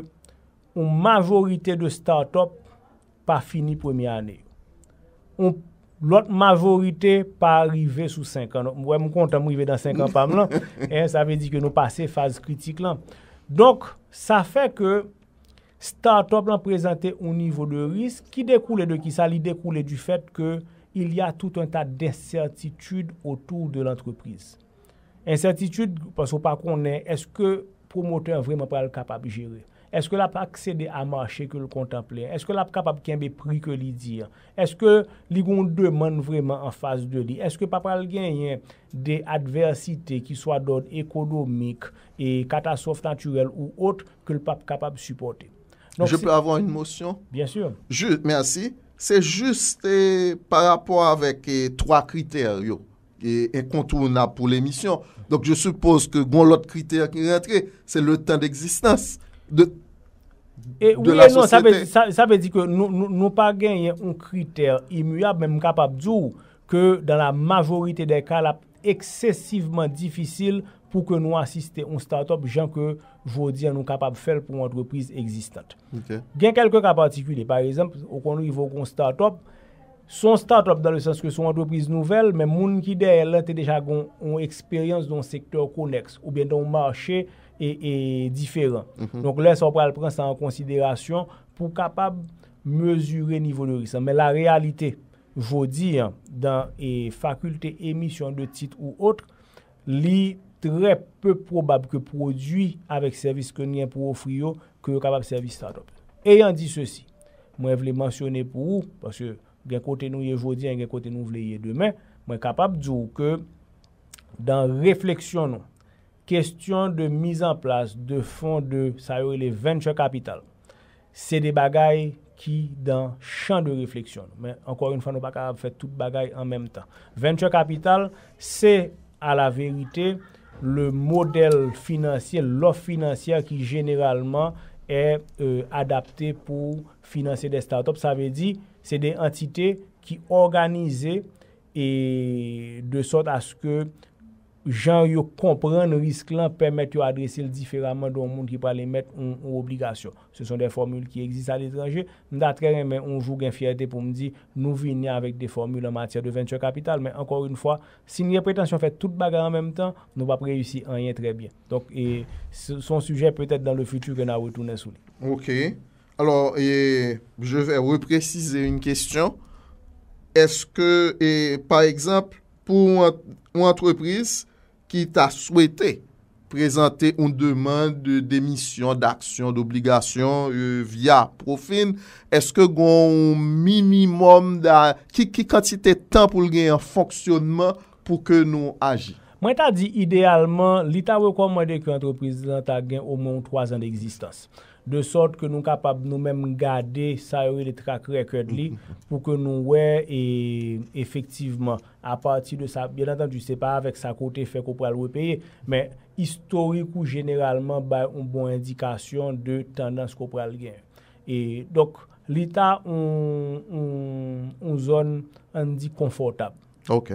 ou majorite de start-up pa fini premi ane. Ou Lote mavorite pa rive sou 5 an. Mwen mwen kontan mwen rive dan 5 an pa mwen an. E an sa ve di ke nou pase faz kritik lan. Donk sa fe ke start-up lan prezante ou nivou de risk ki dekoule de ki sa li dekoule du fet ke il y a tout an tat de certitude otou de l'entreprise. Incertitude, pasou pa konen, eske promoteur vreman pa al kapab jere? Est-ce que l'ap akse de a marcher ke l'contempler? Est-ce que l'ap kapab kenbe prike li dir? Est-ce que li goun de man vreman an faz de li? Est-ce que papal genyen de adversite ki swa don ekonomik e katasof naturel ou ot ke l'ap kapab supporte? Je peux avoir une motion? Bien sûr. Merci. C'est juste euh, par rapport avec euh, trois critères, yo, et contournable pour l'émission. Donc je suppose que goun l'autre critère qui est rentré, c'est le temps d'existence. de la sosyete. Sa pe di ke nou pa gen yon kriter imuab men m kapap djou ke dan la majorite de kalap eksesiveman difisil pou ke nou asiste yon start-up jan ke vodi an nou kapap fel pou m entreprise existante. Gen kelke ka partikule par exemple, okon nou yon start-up son start-up dan le sens ke son entreprise nouvel men moun ki de lente deja gen yon eksperyans don sektor koneks ou bien don mache e, e diferant. Mhm. Donk lè, son pral pran sa an konsiderasyon pou kapab mezure nivou nourisan. Men la realite, jodi, dan e fakulte emisyon de tit ou ot, li tre pe probab ke prodwi avek servis konyen pou ofri yo ke kapab servis start-up. Eyan di sosi, mwen vle mansyone pou parce gen kote nou ye jodi en gen kote nou vle ye demen, mwen kapab djou ke dan refleksyon nou Question de mise en place de fonds de, ça y est, les venture capital. C'est des bagailles qui dans champ de réflexion. Mais encore une fois, nous ne pas capable faire toute bagaille en même temps. Venture capital, c'est à la vérité le modèle financier, l'offre financière qui généralement est adaptée euh, adapté pour financer des startups. Ça veut dire, c'est des entités qui organisent et de sorte à ce que jan yon kompren rizk lan pèmèt yon adresil difèraman don moun ki pa li mèt ou obligasyon. Se son de formule ki egzise al etranje, nou datre rè men, on jou gen fiertè pou m di, nou vinè avèk de formule an matèr de venture capital, men ankor yon fwa, si nye pretensyon fè tout bagè an mèm tan, nou pa preyoussi an yon trè bè. Donk, son sujè pè tèt dan le futur gen a wè tou nè sou. Ok, alò, je vè represize yon kèsyon, eske, par ekzamp, pou mwen antrepriz, ki ta souwete prezante un deman de demisyon, d'aksyon, d'obligasyon euh, via profil, eske gon minimum, ki kantite tan pou gen yon fonksyonman pou ke nou agi? Mwen ta di idealman, li ta rekomande ki antroprizant ta gen omen ou 3 an de egzistans. de sort ke nou kapab nou menm gade sa yori de trak rekred li pou ke nou wè efektivman. A pati de sa, bien atan, tu se pa avèk sa kote fè kou pral wè peye, men istorikou generalman bay un bon indikasyon de tendans kou pral gen. Et dok, l'Etat, un zon an di konfortab. Ok,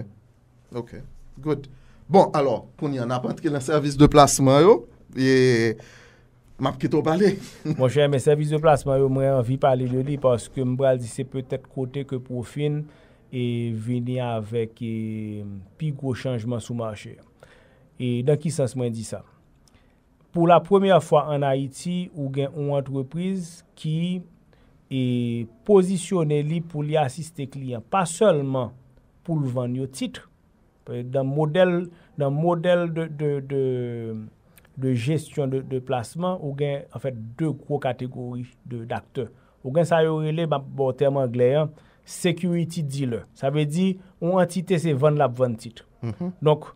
ok, good. Bon, alò, kon yon apatke la servis de plasman yo, e... M'ap kito pale. Mwen chè mè servis de plasman, mwen anvi pale lè li paske mbral di se pè tèt kote ke profil e vini avèk pi kwo chanjman sou machè. E dan ki sens mwen di sa? Pou la premiè fwa an Haiti, ou gen ou ant repriz ki e pozisyonè li pou li asiste kliyan. Pa sèlman pou l'van yo titre. Dan model de... de gestyon de plasman ou gen en fèt dè kwo kategori d'akteur. Ou gen sa yo rele, bon term an glè an, security dealer. Sa ve di, ou an titè se vèn lap vèn tit. Donk,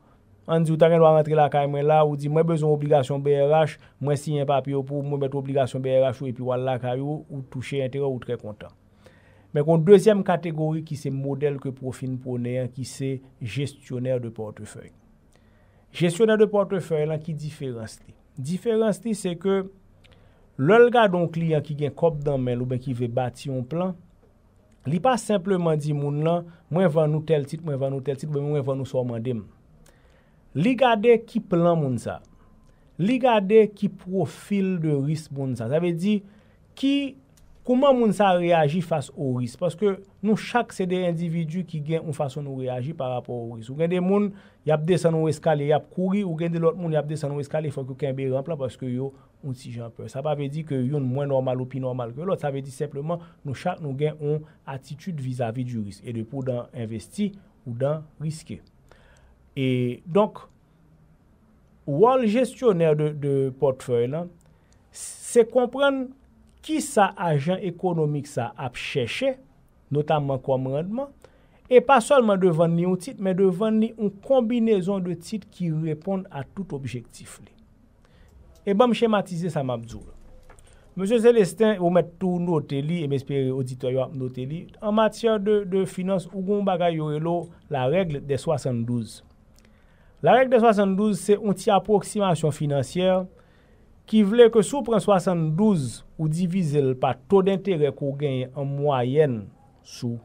an di ou ta gen do a rentre lakay mwen la, ou di mwen bezon obligasyon BRH, mwen si yon papyo pou mwen bete obligasyon BRH ou epi wala karyo, ou touche yon teror ou tre kontan. Men kon dèzyem kategori ki se model ke profil pou nè yon ki se gestyoner de portefeuille. jesyonan de portefeuille la ki diferans li. Diferans li se ke lol ga don kliya ki gen kop dan men ou be ki ve bati yon plan, li pa simplement di moun lan mwen van nou tel tit, mwen van nou tel tit, mwen van nou so mandem. Li ga de ki plan moun sa. Li ga de ki profil de risk moun sa. Sa ve di ki kouman moun sa reagi fasy ou risk. Paske nou chak se de individu ki gen yon fasyon ou reagi par rapport ou risk. Ou gen de moun Yap de san ou eskale, yap kouri ou gen de lot moun, yap de san ou eskale, fok yo ken be rampla, paske yo un si jan pe. Sa pa ve di ke yon mwen normal ou pi normal ke lot, sa ve di sepleman nou chak nou gen on atitude vis-a-vis du risk. E depo dan investi ou dan riske. E donk, wal gestyoner de potfoy nan, se kompran ki sa ajan ekonomik sa ap chèche, notamman kom rendman. E pa solman devan ni yon tit, men devan ni yon kombinezon de tit ki reponde a tout objektif li. E ba m chematize sa map djour. M. Celestin ou met tou nou oteli, e m espere auditor yo ap nou oteli, an matyar de finance Ougou Mbaga Yorelo, la regle de 72. La regle de 72, se on ti approximation financier ki vle ke sou pren 72 ou divize l pa to d'intere kou genye an moyen sou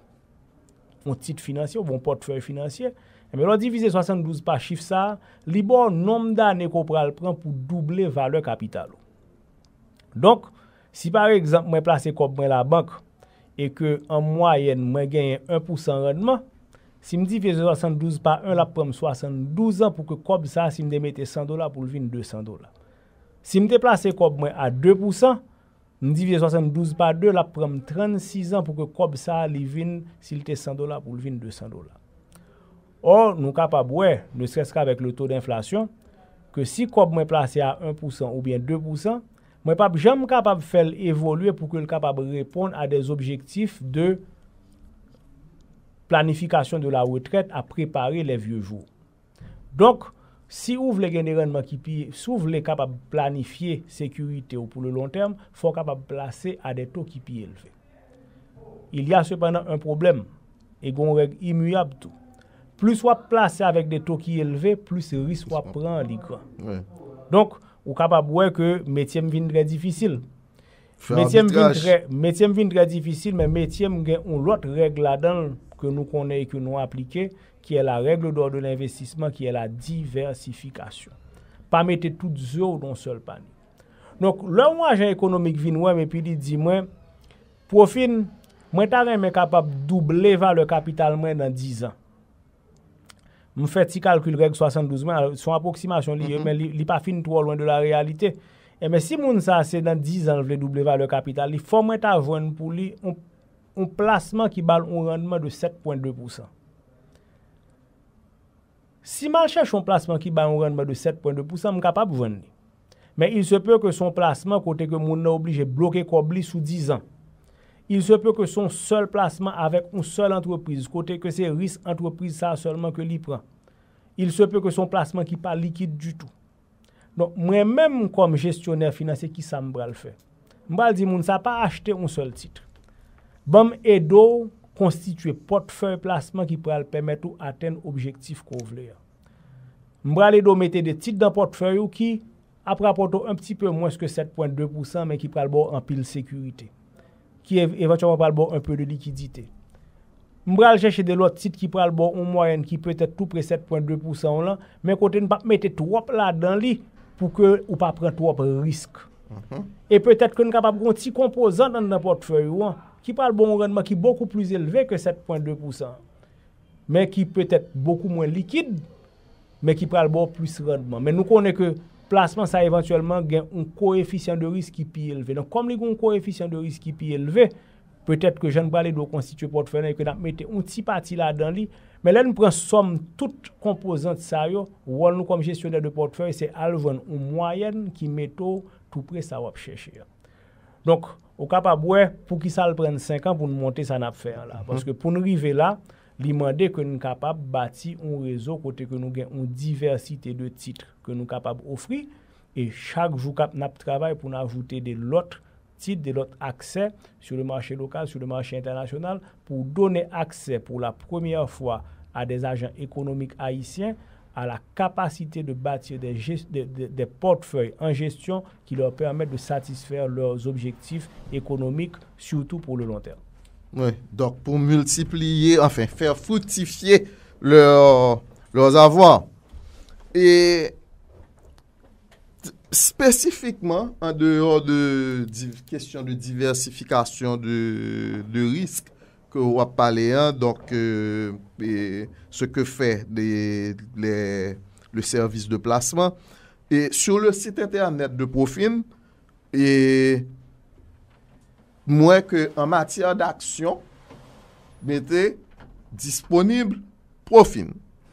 ou tit financier, ou bon portfeuille financier, e eh me lo divise 72 pa chif sa, li bon nom da ne kop pral pran pou double vale kapital. Donk, si par exemple mwen plase kop mwen la bank, e ke an moyen mwen genye 1% rendman, si mwen divise 72 pa 1 la pran 72 an pou ke kop sa, si mwen demete 100 dola pou vin 200 dola. Si mwen te plase kop mwen a 2%, Ndivize 72 pa 2 la prem 36 an pou ke kob sa li vin si li te 100 dola pou li vin 200 dola. Or nou kapab we, ne stres ka vek le to d'inflasyon, ke si kob mwen plase a 1% ou bien 2%, mwen pap jen mwen kapab fel evolwe pou ke mwen kapab repon a dez objektif de planifikasyon de la wetret a prepari le vievou. Donk, Si vous voulez gagner planifier sécurité ou pour le long terme, il faut capable placer à des taux qui plus élevés. Il y a cependant un problème et une règle immuable tout. Plus soit placé avec des taux qui élevés, plus le risque prend les Donc, vous capable voir que métier est très difficile. Métier est très difficile, mais métier une autre règle là-dedans que nous connaissons et que nous appliquons ki e la regle d'or de l'investissement, ki e la diversifikasyon. Pa mette tout zyo ou don sol pan. Nonk, lè ou an jen ekonomik vin wè, mè pi li di mwen, pou fin, mwen ta ren mè kapap double valè kapital mwen dan 10 an. Mwen fè ti kalkul reg 72 mwen, son apoksimasyon li, mwen mm-hmm. li pa fin to lwen de la realite. E eh, mwen si mwen sa ase dan 10 an vle double valè kapital, li fò mwen ta jwen pou li un plasman ki bal un rendman de 7.2%. Si mal chèche yon plasman ki ba yon rendman de 7.2%, mwen kapap vwenn li. Men il se peu ke yon plasman kote ke moun nou obligè bloke kobli sou 10 an. Il se peu ke yon sol plasman avèk yon sol entreprise, kote ke se risk entreprise sa solman ke li pran. Il se peu ke yon plasman ki pa likid du tout. Mwen mèm mwen kom gestyoner finanse ki sa mwen bral fè. Mwen bral di moun sa pa achete yon sol titre. Bèm edo... konstituye potfer plasman ki pral pemet ou aten objektif kou vle ya. Mbra li do mette mm-hmm. de tit dan potfer ou ki, ap rapoto un pti pe mwens ke 7.2% men ki pral bo an pil sekurite. Ki evantyman pral bo an pe de likidite. Mbral jèche de lot tit ki pral bo an mwaren ki pwetet tou pre 7.2% lan, men kote n pa mette t wap la dan li pou ke ou pa pre t wap risk. E pwetet kon kapap kon ti kompozant nan nan potfer ou an, ki pral bon rendman ki boku plus elve ke 7.2%, men ki pwet et boku mwen likid, men ki pral bon plus rendman. Men nou konen ke plasman sa evantuellement gen un koeficyen de riski pi elve. Donk kom li gen un koeficyen de riski pi elve, pwet et ke jen bali do konstituye portfeyon, e ke dan mette un ti pati la dan li, men la nou pran som tout kompozant sa yo, wou an nou kom jesyoner de portfeyon, se alvon ou mwayen ki metto tout pre sa wap chèche yo. Donk, au capable ouais pour qu'il ça le cinq 5 ans pour nous monter ça n'a hein, là parce mhm. que pour nous arriver là demander que nous capable bâtir un réseau côté que nous avons une diversité de titres que nous capables offrir et chaque jour cap nous travail pour nous ajouter de l'autre titre de l'autre accès sur le marché local sur le marché international pour donner accès pour la première fois à des agents économiques haïtiens à la capacité de bâtir des, des, portefeuilles en gestion qui leur permettent de satisfaire leurs objectifs économiques, surtout pour le long terme. Oui, donc pour multiplier, enfin faire fructifier leurs avoirs. Et spécifiquement, en dehors de, questions de diversification de risques, que parler hein, donc euh, ce que fait le service de placement et sur le site internet de Profine, et moins que en matière d'action mettez disponible Profim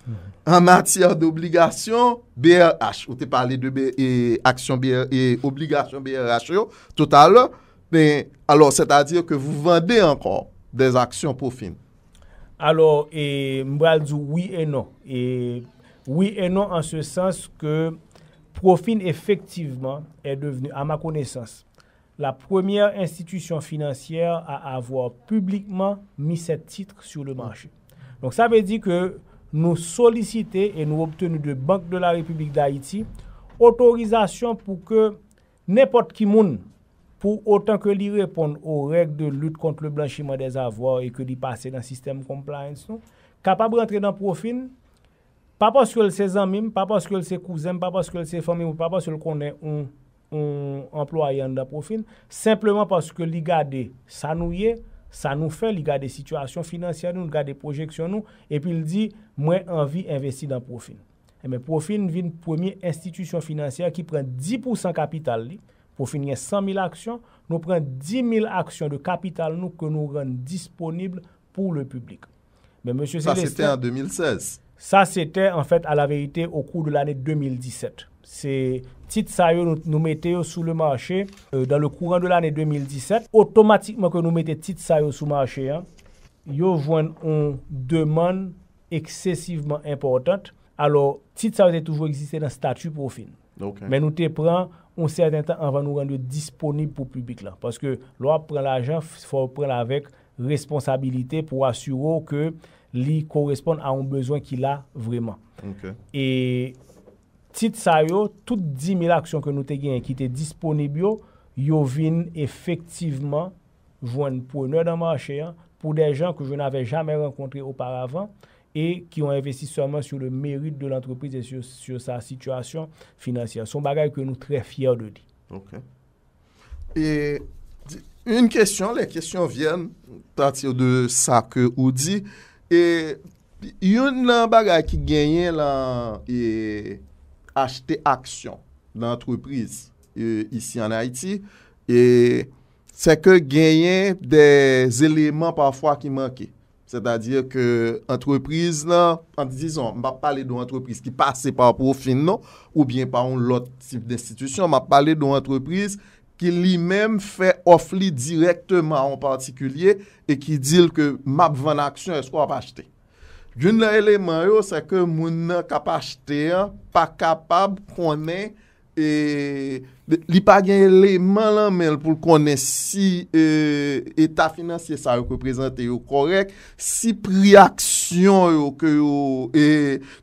mm-hmm. en matière d'obligation BRH Vous avez parlé de action et obligation BRH Total tout à l'heure mais alors c'est-à-dire que vous vendez encore des actions Profine. Alors, et, dit oui et non. Et, oui et non en ce sens que profine, effectivement est devenue à ma connaissance, la première institution financière à avoir publiquement mis ce titre sur le marché. Donc ça veut dire que nous solliciter et nous obtenons de Banque de la République d'Haïti autorisation pour que n'importe qui monde pou otan ke li repon ou reg de lout kont le blanchiman des avwa e ke li pase nan sistem compliance nou, kapab rentre nan profil, pa pas ke l se zanmim, pa pas ke l se kouzem, pa pas ke l se famim, pa pas ke l konen ou employan nan profil, simplement paske li gade sanouye, sanou fe, li gade situasyon finansyan nou, li gade projeksyon nou, epi li di mwen anvi investi nan profil. E men profil vin pwemi institisyon finansyan ki pren 10% kapital li, pour finir 100 000 actions, nous prenons 10 000 actions de capital que nous rendons disponibles pour le public. Mais monsieur Ça, c'était en 2016. Ça, c'était en fait à la vérité au cours de l'année 2017. C'est titre ça nous, nous sous le marché euh, dans le courant de l'année 2017. Automatiquement que nous mettions titre ça sous le marché, hein, yo une demande excessivement importante. Alors, titre ça toujours existé dans le statut profil. Men nou te pran, on se aden tan an van nou rande disponib pou publik la. Paske lò ap pran la jan, fò pran la vek responsabilite pou asuro ke li koresponde a un bezwen ki la vreman. Et tit sa yo, tout 10.000 aksyon ke nou te gen, ki te disponib yo, yo vin efektiveman jwen pou ene dan mwache an, pou den jan ke jwen ave jame renkontre oparavan. et qui ont investi seulement sur le mérite de l'entreprise et sur sa situation financière. Son bagage que nous sommes très fiers de dire. Ok. Et une question, les questions viennent en matière de sa que vous dites. Il y a un bagage qui gagne acheter action d'entreprise e, ici en Haïti et c'est que gagne des éléments parfois qui manquent. C'est-à-dire que entreprise là, en disant, m'ap pale do entreprise ki pase par profil nou, ou bien par un lotif d'institution, m'ap pale do entreprise ki li mèm fè ofli direktman an partikulye e ki dil ke m'ap vè n'aksyon e skwa ap achete. Joun la eleman yo, se ke moun kap achete, pa kapab konè, E, li pa gen lèman lan men pou konè si e, eta finanse sa yo kè prezante yo korek, si pri aksyon yo kè yo e,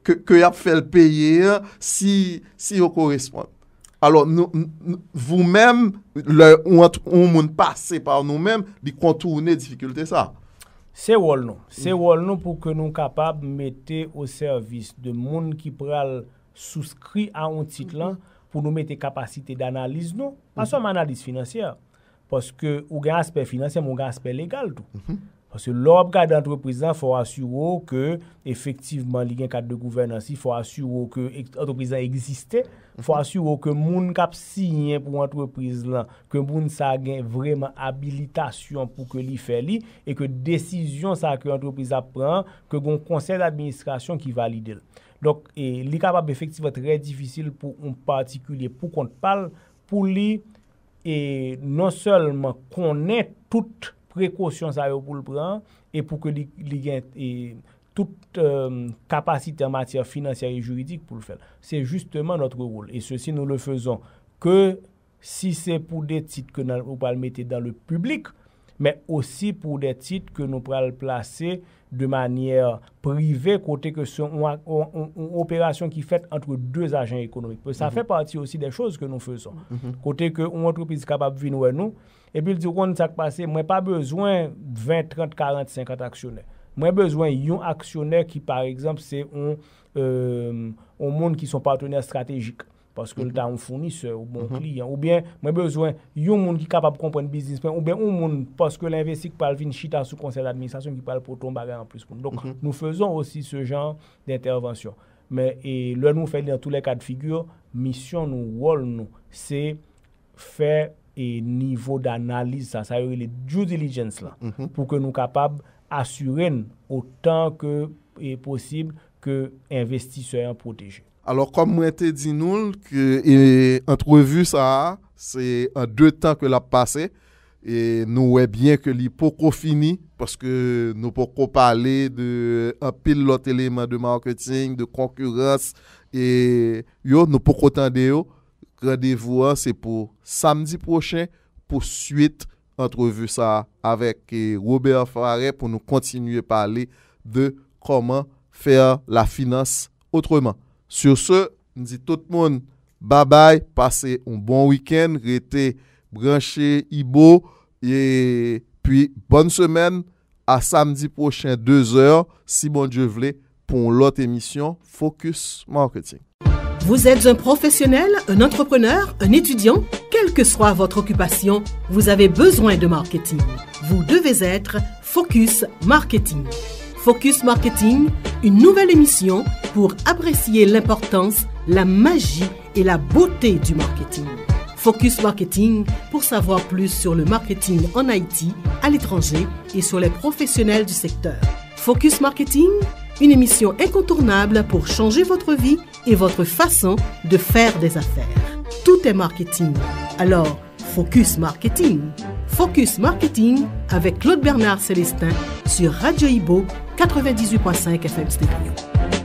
kè yo ap fèl peye, si yo koresponde. Alors, vou mèm, ou moun pase par nou mèm, li kontou ou ne difikultè sa. Se wol nou. Se wol nou pou ke nou kapab mette yo servis de moun ki pral souskri a ou titlan pou nou mette kapasite d'analize nou, pa mhm. som analize financier. Poske ou gen aspe financier, moun gen aspe legal tou. Mhm. Poske lop ka d'entreprise an, fò asuro ke efektiveman li gen kat de gouverne ansi, fò asuro ke entreprise an eksiste, mhm. fò asuro ke moun kap sinye pou entreprise lan, ke moun sa gen vreman abilitation pou ke li fè li, e ke desisyon sa ki entreprise ap pran, ke goun konsey d'administrasyon ki valide lè. Donk e, li kapap efektive trè difisil pou an partikulye pou kon pal pou li e non selman konnen tout prekosyon sa yo pou l pran e pou ke li gen e, tout euh, kapasite an matyar finansyari juridik pou l fel. Se justeman notre rol e se si nou le fezon ke si se pou de tit ke nou pal mette dan le publik men osi pou de tit ke nou pal place de manière privée, côté que ce une opération qui fait entre deux agents économiques. Ça mm-hmm. fait partie aussi des choses que nous faisons. Mm-hmm. Côté que une entreprise capable de venir nous, et puis dit, qu'on ça passé, moi pas besoin de 20, 30, 40, 50 actionnaires. Moi besoin d'un actionnaire qui, par exemple, c'est un, euh, monde qui sont partenaires stratégiques parce que nous avons un fournisseur ou bon mhm. client ou bien moi besoin un monde qui capable de comprendre business plan ou bien un monde parce que l'investi qui parle chita sous conseil d'administration qui parle pour ton bagage en plus donc mhm. nous faisons aussi ce genre d'intervention mais et le nous fait dans tous les cas de figure mission nous rôle nous c'est faire un niveau d'analyse ça c'est les due diligence là mhm. pour que nous capables assurer autant que possible que est protégé. Alors, kom mwen te di nou, ki entrevu sa, se an de tan ke la pase, e nou we bien ke li poko fini, paske nou poko pale de apil lot eleman de marketing, de konkurans, e yo nou poko tande yo, kredevoa se pou samdi prochen, pou suite entrevu sa avek Robert Farre, pou nou kontinuye pale de koman fer la finans otreman. Sur ce, dit tout le monde, bye bye, passez un bon week-end, restez branchés, Ibo, et puis bonne semaine, à samedi prochain, 2h, si bon Dieu voulait, pour l'autre émission Focus Marketing. Vous êtes un professionnel, un entrepreneur, un étudiant, quelle que soit votre occupation, vous avez besoin de marketing. Vous devez être Focus Marketing. Focus Marketing, une nouvelle émission pour apprécier l'importance, la magie et la beauté du marketing. Focus Marketing pour savoir plus sur le marketing en Haïti, à l'étranger et sur les professionnels du secteur. Focus Marketing, une émission incontournable pour changer votre vie et votre façon de faire des affaires. Tout est marketing. Alors, Focus Marketing. Focus Marketing avec Claude Bernard Célestin sur Radio Ibo 98.5 FM Stéphane.